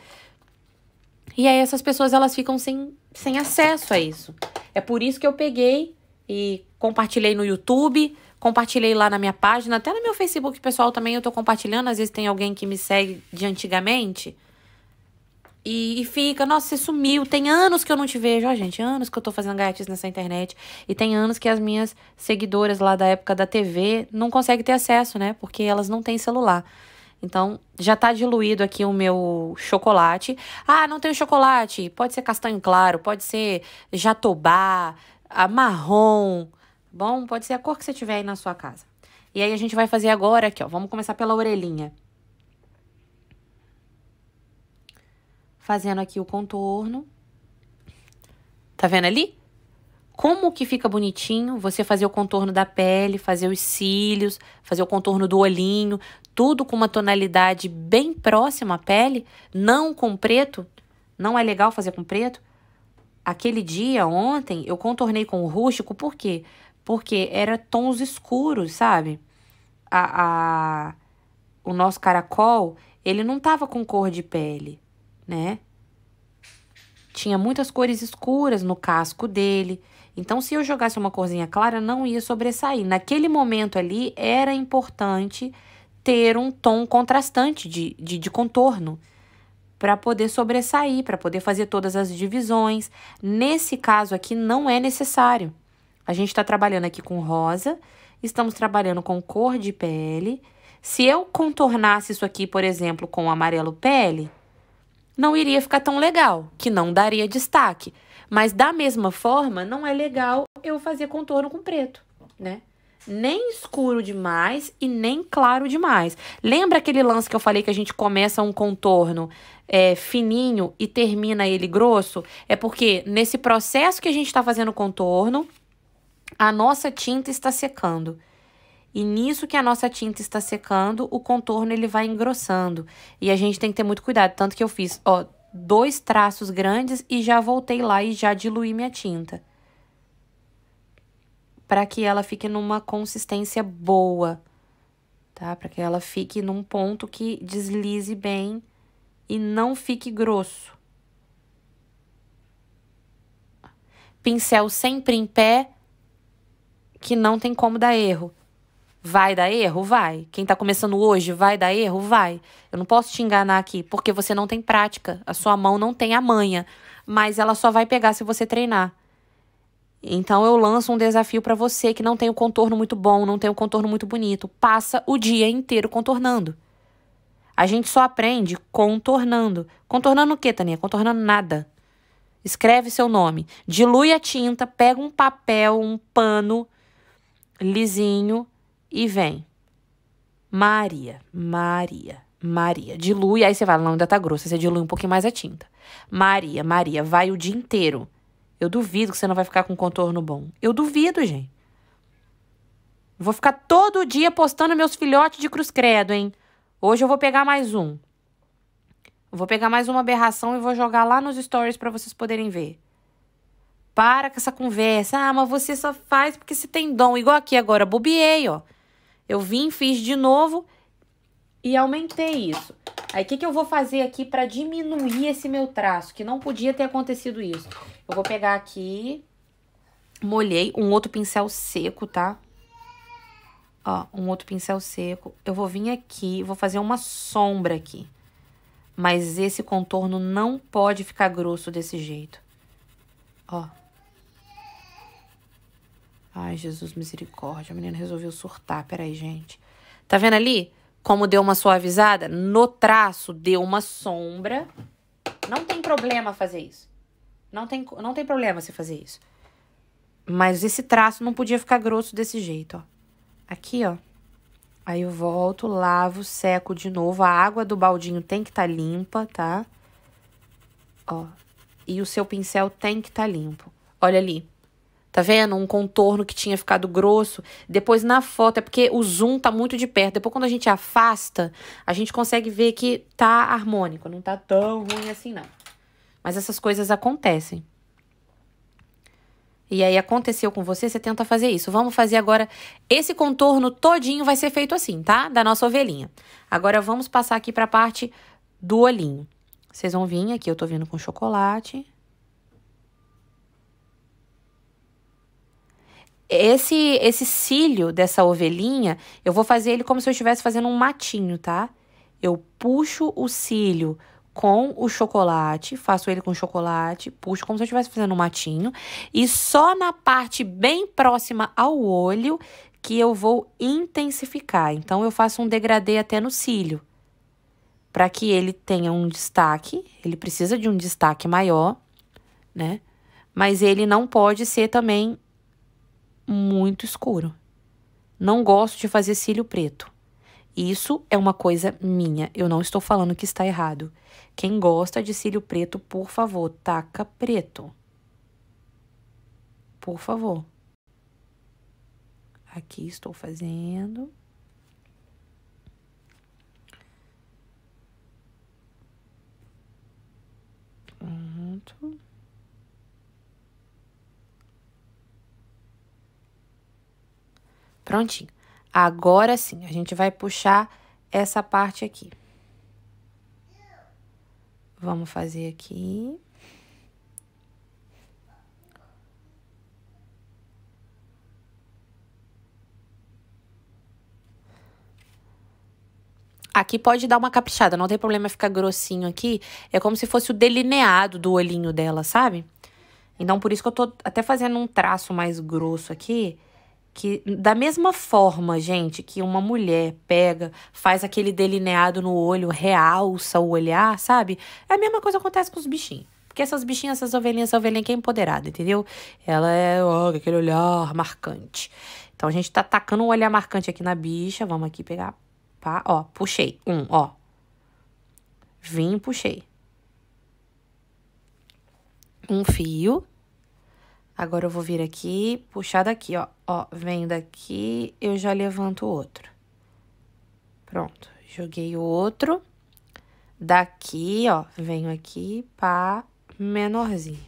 E aí essas pessoas elas ficam sem, sem acesso a isso. É por isso que eu peguei e compartilhei no YouTube, compartilhei lá na minha página, até no meu Facebook pessoal também eu tô compartilhando, às vezes tem alguém que me segue de antigamente. E, e, fica, nossa, você sumiu, tem anos que eu não te vejo. Ó, gente, anos que eu tô fazendo gaiatis nessa internet. E tem anos que as minhas seguidoras lá da época da TV não conseguem ter acesso, né? Porque elas não têm celular. Então, já tá diluído aqui o meu chocolate. Ah, não tenho chocolate. Pode ser castanho claro, pode ser jatobá, marrom. Bom, pode ser a cor que você tiver aí na sua casa. E aí a gente vai fazer agora aqui, ó. Vamos começar pela orelhinha. Fazendo aqui o contorno. Tá vendo ali? Como que fica bonitinho você fazer o contorno da pele, fazer os cílios, fazer o contorno do olhinho, tudo com uma tonalidade bem próxima à pele, não com preto? Não é legal fazer com preto? Aquele dia, ontem, eu contornei com o rústico, por quê? Porque era tons escuros, sabe? A, a, o nosso caracol, ele não tava com cor de pele, né? Tinha muitas cores escuras no casco dele. Então, se eu jogasse uma corzinha clara, não ia sobressair. Naquele momento ali, era importante ter um tom contrastante de, de, de contorno para poder sobressair, para poder fazer todas as divisões. Nesse caso aqui, não é necessário. A gente está trabalhando aqui com rosa, estamos trabalhando com cor de pele. Se eu contornasse isso aqui, por exemplo, com amarelo pele, não iria ficar tão legal, que não daria destaque. Mas da mesma forma, não é legal eu fazer contorno com preto, né? nem escuro demais e nem claro demais. Lembra aquele lance que eu falei que a gente começa um contorno é, fininho e termina ele grosso? É porque nesse processo que a gente está fazendo o contorno, a nossa tinta está secando. E nisso que a nossa tinta está secando, o contorno ele vai engrossando. E a gente tem que ter muito cuidado. Tanto que eu fiz, ó, dois traços grandes e já voltei lá e já diluí minha tinta. Para que ela fique numa consistência boa, tá? Para que ela fique num ponto que deslize bem e não fique grosso. Pincel sempre em pé, que não tem como dar erro. Vai dar erro? Vai. Quem está começando hoje vai dar erro? Vai. Eu não posso te enganar aqui, porque você não tem prática. A sua mão não tem a manha. Mas ela só vai pegar se você treinar. Então eu lanço um desafio para você que não tem o um contorno muito bom, não tem o um contorno muito bonito. Passa o dia inteiro contornando. A gente só aprende contornando. Contornando o quê, Tania? Contornando nada. Escreve seu nome, dilui a tinta, pega um papel, um pano lisinho e vem Maria, Maria, Maria. Dilui, aí você vai, não, ainda tá grossa, você dilui um pouquinho mais a tinta. Maria, Maria, vai o dia inteiro. Eu duvido que você não vai ficar com contorno bom. Eu duvido, gente. Vou ficar todo dia postando meus filhotes de cruz credo, hein? Hoje eu vou pegar mais um. Vou pegar mais uma aberração e vou jogar lá nos stories para vocês poderem ver. Para com essa conversa. Ah, mas você só faz porque você tem dom. Igual aqui agora, bobiei, ó. Eu vim, fiz de novo e aumentei isso. Aí, o que, que eu vou fazer aqui para diminuir esse meu traço? Que não podia ter acontecido isso. Eu vou pegar aqui, molhei um outro pincel seco, tá? Ó, um outro pincel seco. Eu vou vir aqui, vou fazer uma sombra aqui. Mas esse contorno não pode ficar grosso desse jeito. Ó. Ai, Jesus, misericórdia. A menina resolveu surtar. Peraí, gente. Tá vendo ali? Como deu uma suavizada? No traço deu uma sombra. Não tem problema fazer isso. Não tem, não tem problema você fazer isso. Mas esse traço não podia ficar grosso desse jeito, ó. Aqui, ó. Aí eu volto, lavo, seco de novo. A água do baldinho tem que estar tá limpa, tá? Ó. E o seu pincel tem que estar tá limpo. Olha ali. Tá vendo? Um contorno que tinha ficado grosso. Depois na foto, é porque o zoom tá muito de perto. Depois quando a gente afasta, a gente consegue ver que tá harmônico. Não tá tão ruim assim, não. Mas essas coisas acontecem. E aí aconteceu com você, você tenta fazer isso. Vamos fazer agora esse contorno todinho vai ser feito assim, tá? Da nossa ovelhinha. Agora vamos passar aqui para a parte do olhinho. Vocês vão vir aqui, eu tô vindo com chocolate. Esse, esse cílio dessa ovelhinha, eu vou fazer ele como se eu estivesse fazendo um matinho, tá? Eu puxo o cílio com o chocolate, faço ele com chocolate, puxo como se eu estivesse fazendo um matinho, e só na parte bem próxima ao olho que eu vou intensificar. Então, eu faço um degradê até no cílio, para que ele tenha um destaque, ele precisa de um destaque maior, né? Mas ele não pode ser também muito escuro. Não gosto de fazer cílio preto. Isso é uma coisa minha, eu não estou falando que está errado. Quem gosta de cílio preto, por favor, taca preto. Por favor. Aqui estou fazendo. Pronto. Prontinho. Agora sim, a gente vai puxar essa parte aqui. Vamos fazer aqui. Aqui pode dar uma caprichada, não tem problema ficar grossinho aqui. É como se fosse o delineado do olhinho dela, sabe? Então, por isso que eu tô até fazendo um traço mais grosso aqui que da mesma forma, gente, que uma mulher pega, faz aquele delineado no olho, realça o olhar, sabe? É a mesma coisa que acontece com os bichinhos. Porque essas bichinhas, essas ovelhinhas, essa ovelhinha que é empoderada, entendeu? Ela é ó, aquele olhar marcante. Então a gente tá tacando um olhar marcante aqui na bicha. Vamos aqui pegar. Pá, ó, puxei. Um, ó. Vim, puxei. Um fio. Agora eu vou vir aqui, puxar daqui, ó. Ó, venho daqui, eu já levanto o outro. Pronto, joguei o outro. Daqui, ó, venho aqui, pá, menorzinho.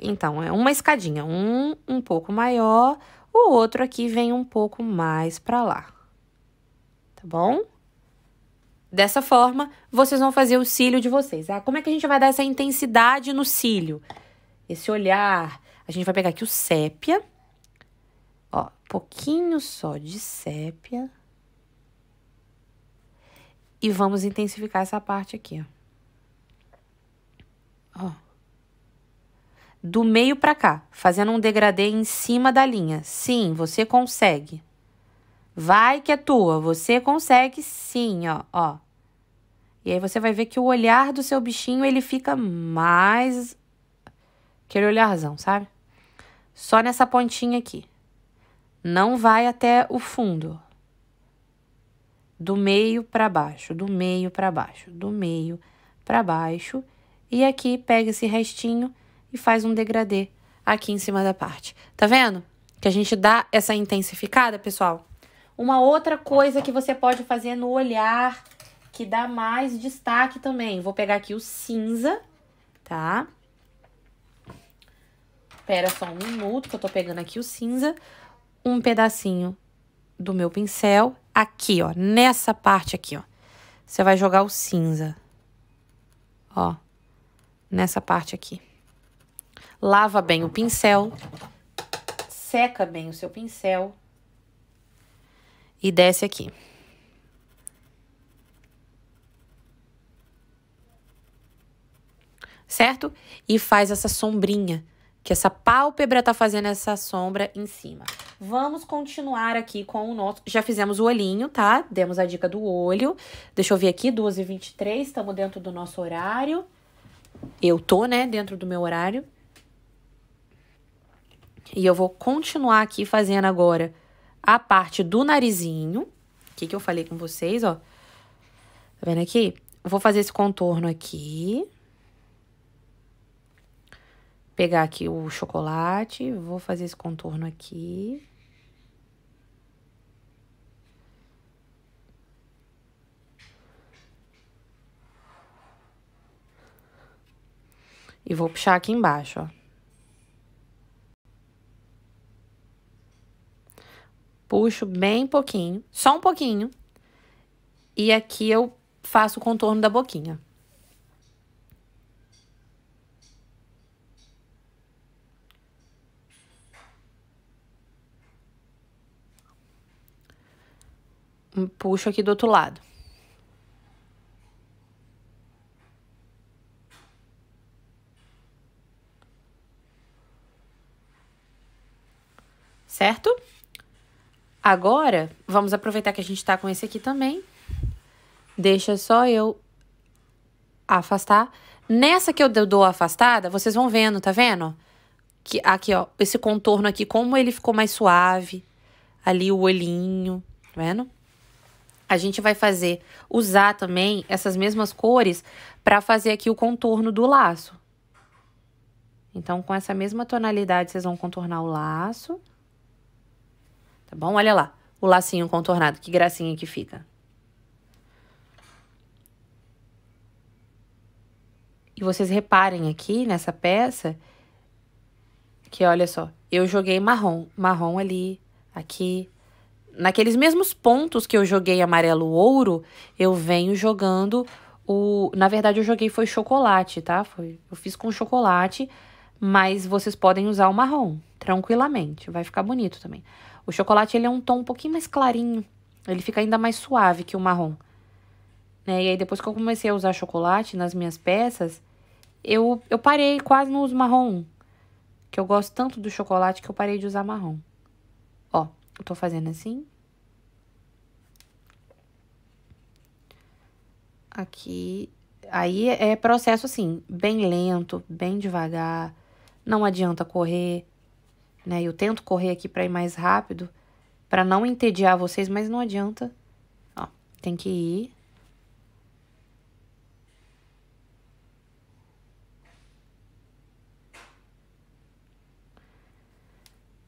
Então, é uma escadinha, um um pouco maior, o outro aqui vem um pouco mais pra lá. Tá bom? Dessa forma, vocês vão fazer o cílio de vocês. Ah, como é que a gente vai dar essa intensidade no cílio? esse olhar. A gente vai pegar aqui o sépia. Ó, pouquinho só de sépia. E vamos intensificar essa parte aqui, ó. Do meio para cá, fazendo um degradê em cima da linha. Sim, você consegue. Vai que é tua, você consegue sim, ó, ó. E aí você vai ver que o olhar do seu bichinho, ele fica mais Aquele olharzão, sabe? Só nessa pontinha aqui. Não vai até o fundo. Do meio para baixo, do meio para baixo, do meio para baixo. E aqui pega esse restinho e faz um degradê aqui em cima da parte. Tá vendo? Que a gente dá essa intensificada, pessoal. Uma outra coisa que você pode fazer no olhar, que dá mais destaque também. Vou pegar aqui o cinza, tá? Espera só um minuto que eu tô pegando aqui o cinza. Um pedacinho do meu pincel. Aqui, ó, nessa parte aqui, ó. Você vai jogar o cinza. Ó, nessa parte aqui. Lava bem o pincel. Seca bem o seu pincel. E desce aqui. certo? E faz essa sombrinha que essa pálpebra tá fazendo essa sombra em cima. Vamos continuar aqui com o nosso... Já fizemos o olhinho, tá? Demos a dica do olho. Deixa eu ver aqui, 12 h 23 estamos dentro do nosso horário. Eu tô, né, dentro do meu horário. E eu vou continuar aqui fazendo agora a parte do narizinho. que que eu falei com vocês, ó? Tá vendo aqui? vou fazer esse contorno aqui pegar aqui o chocolate, vou fazer esse contorno aqui. E vou puxar aqui embaixo, ó. Puxo bem pouquinho, só um pouquinho. E aqui eu faço o contorno da boquinha. puxo aqui do outro lado. Certo? Agora, vamos aproveitar que a gente tá com esse aqui também. Deixa só eu afastar. Nessa que eu dou afastada, vocês vão vendo, tá vendo? Que, aqui, ó, esse contorno aqui, como ele ficou mais suave. Ali o olhinho, tá vendo? A gente vai fazer usar também essas mesmas cores para fazer aqui o contorno do laço. Então, com essa mesma tonalidade, vocês vão contornar o laço. Tá bom? Olha lá, o lacinho contornado, que gracinha que fica. E vocês reparem aqui nessa peça, que olha só, eu joguei marrom, marrom ali, aqui, naqueles mesmos pontos que eu joguei amarelo ouro, eu venho jogando o, na verdade eu joguei foi chocolate, tá? Foi, eu fiz com chocolate, mas vocês podem usar o marrom tranquilamente, vai ficar bonito também. O chocolate ele é um tom um pouquinho mais clarinho, ele fica ainda mais suave que o marrom. Né? E aí depois que eu comecei a usar chocolate nas minhas peças, eu, eu parei, quase não uso marrom, que eu gosto tanto do chocolate que eu parei de usar marrom. Ó, eu tô fazendo assim. Aqui, aí é processo assim, bem lento, bem devagar. Não adianta correr, né? Eu tento correr aqui para ir mais rápido, para não entediar vocês, mas não adianta. Ó, tem que ir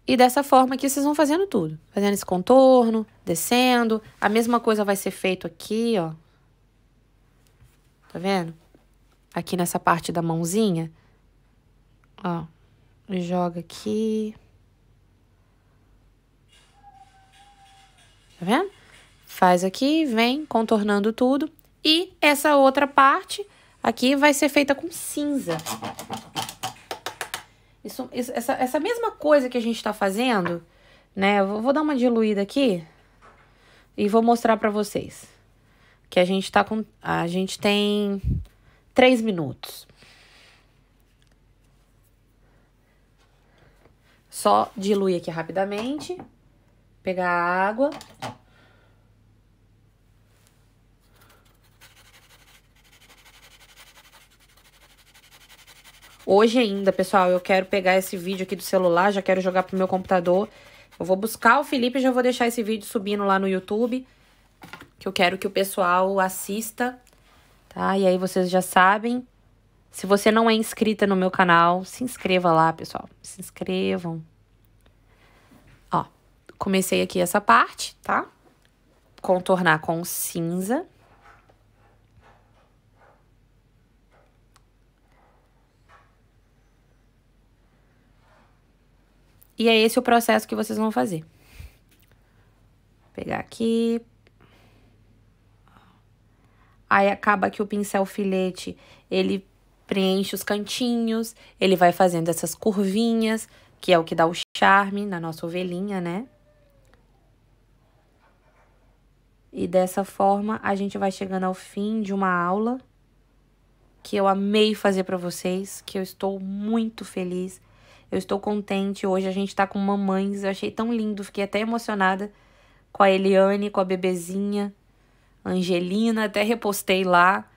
E dessa forma aqui vocês vão fazendo tudo. Fazendo esse contorno, descendo. A mesma coisa vai ser feito aqui, ó. Tá vendo? Aqui nessa parte da mãozinha. Ó. Joga aqui. Tá vendo? Faz aqui, vem contornando tudo. E essa outra parte aqui vai ser feita com cinza. Isso, isso essa, essa mesma coisa que a gente tá fazendo, né? Eu vou dar uma diluída aqui e vou mostrar pra vocês que a gente tá com. A gente tem três minutos. Só dilui aqui rapidamente. Pegar a água. Hoje ainda, pessoal, eu quero pegar esse vídeo aqui do celular, já quero jogar pro meu computador. Eu vou buscar o Felipe e já vou deixar esse vídeo subindo lá no YouTube que eu quero que o pessoal assista, tá? E aí vocês já sabem. Se você não é inscrita no meu canal, se inscreva lá, pessoal. Se inscrevam. Ó, comecei aqui essa parte, tá? Contornar com cinza. E é esse o processo que vocês vão fazer. Vou pegar aqui, Aí acaba que o pincel filete, ele preenche os cantinhos, ele vai fazendo essas curvinhas, que é o que dá o charme na nossa ovelhinha, né? E dessa forma, a gente vai chegando ao fim de uma aula que eu amei fazer para vocês, que eu estou muito feliz. Eu estou contente. Hoje a gente está com mamães. Eu achei tão lindo, fiquei até emocionada com a Eliane, com a bebezinha. Angelina, até repostei lá,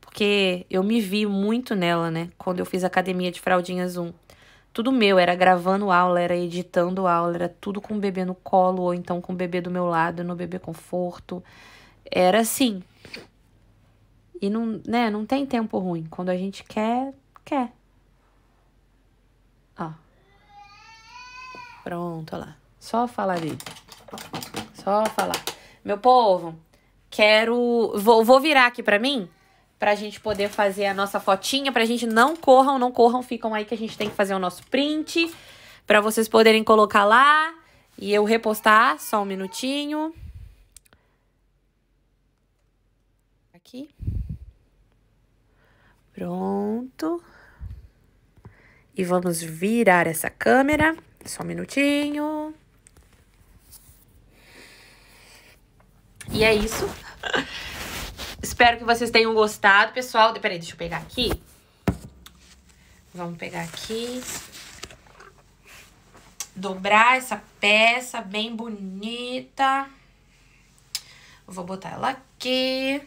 porque eu me vi muito nela, né? Quando eu fiz academia de fraldinhas 1. Tudo meu, era gravando aula, era editando aula, era tudo com o bebê no colo, ou então com o bebê do meu lado, no bebê conforto. Era assim. E não, né, não tem tempo ruim. Quando a gente quer, quer. Ó. Pronto, ó lá. Só falar dele. Só falar. Meu povo, Quero. Vou, vou virar aqui para mim pra gente poder fazer a nossa fotinha, pra gente não corram, não corram, ficam aí que a gente tem que fazer o nosso print, pra vocês poderem colocar lá e eu repostar, só um minutinho. Aqui. Pronto. E vamos virar essa câmera, só um minutinho. E é isso. Espero que vocês tenham gostado, pessoal. Peraí, deixa eu pegar aqui. Vamos pegar aqui. Dobrar essa peça bem bonita. Vou botar ela aqui.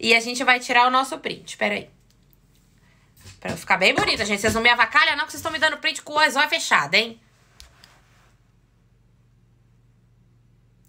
E a gente vai tirar o nosso print. Peraí. Pra ficar bem bonita, gente. Vocês não me avacalham, não, que vocês estão me dando print com o olho fechado, hein?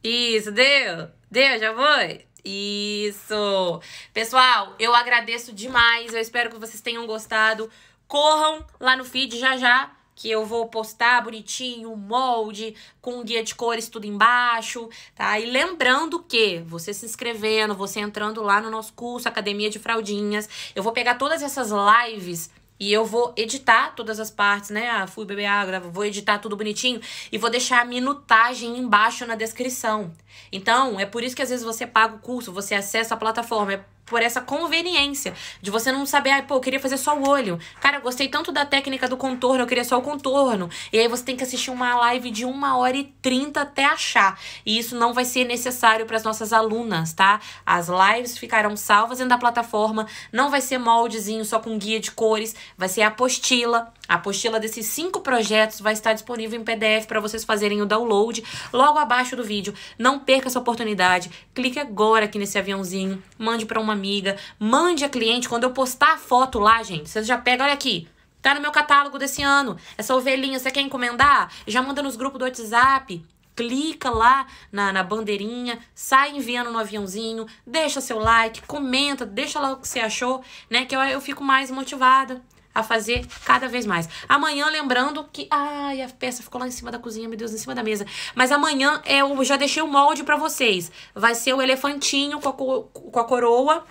Isso, deu! Deu, já foi? Isso! Pessoal, eu agradeço demais. Eu espero que vocês tenham gostado. Corram lá no feed já já que eu vou postar bonitinho, o molde com guia de cores tudo embaixo, tá? E lembrando que você se inscrevendo, você entrando lá no nosso curso Academia de Fraldinhas, eu vou pegar todas essas lives e eu vou editar todas as partes, né? Ah, fui beber água, vou editar tudo bonitinho e vou deixar a minutagem embaixo na descrição. Então, é por isso que às vezes você paga o curso, você acessa a plataforma. É por essa conveniência de você não saber, ah, pô, eu queria fazer só o olho. Cara, eu gostei tanto da técnica do contorno, eu queria só o contorno. E aí você tem que assistir uma live de uma hora e trinta até achar. E isso não vai ser necessário para as nossas alunas, tá? As lives ficarão salvas dentro da plataforma, não vai ser moldezinho só com guia de cores, vai ser apostila. A apostila desses cinco projetos vai estar disponível em PDF para vocês fazerem o download logo abaixo do vídeo. Não perca essa oportunidade. Clique agora aqui nesse aviãozinho, mande para uma amiga, mande a cliente. Quando eu postar a foto lá, gente, vocês já pegam, olha aqui. Tá no meu catálogo desse ano. Essa ovelhinha, você quer encomendar? Já manda nos grupos do WhatsApp clica lá na, na, bandeirinha, sai enviando no aviãozinho, deixa seu like, comenta, deixa lá o que você achou, né? Que eu, eu fico mais motivada a fazer cada vez mais. Amanhã, lembrando que. Ai, a peça ficou lá em cima da cozinha, meu Deus, em cima da mesa. Mas amanhã eu já deixei o molde para vocês. Vai ser o elefantinho com a, com a coroa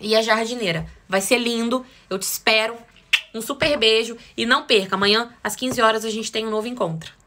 e a jardineira. Vai ser lindo. Eu te espero. Um super beijo e não perca. Amanhã, às 15 horas, a gente tem um novo encontro.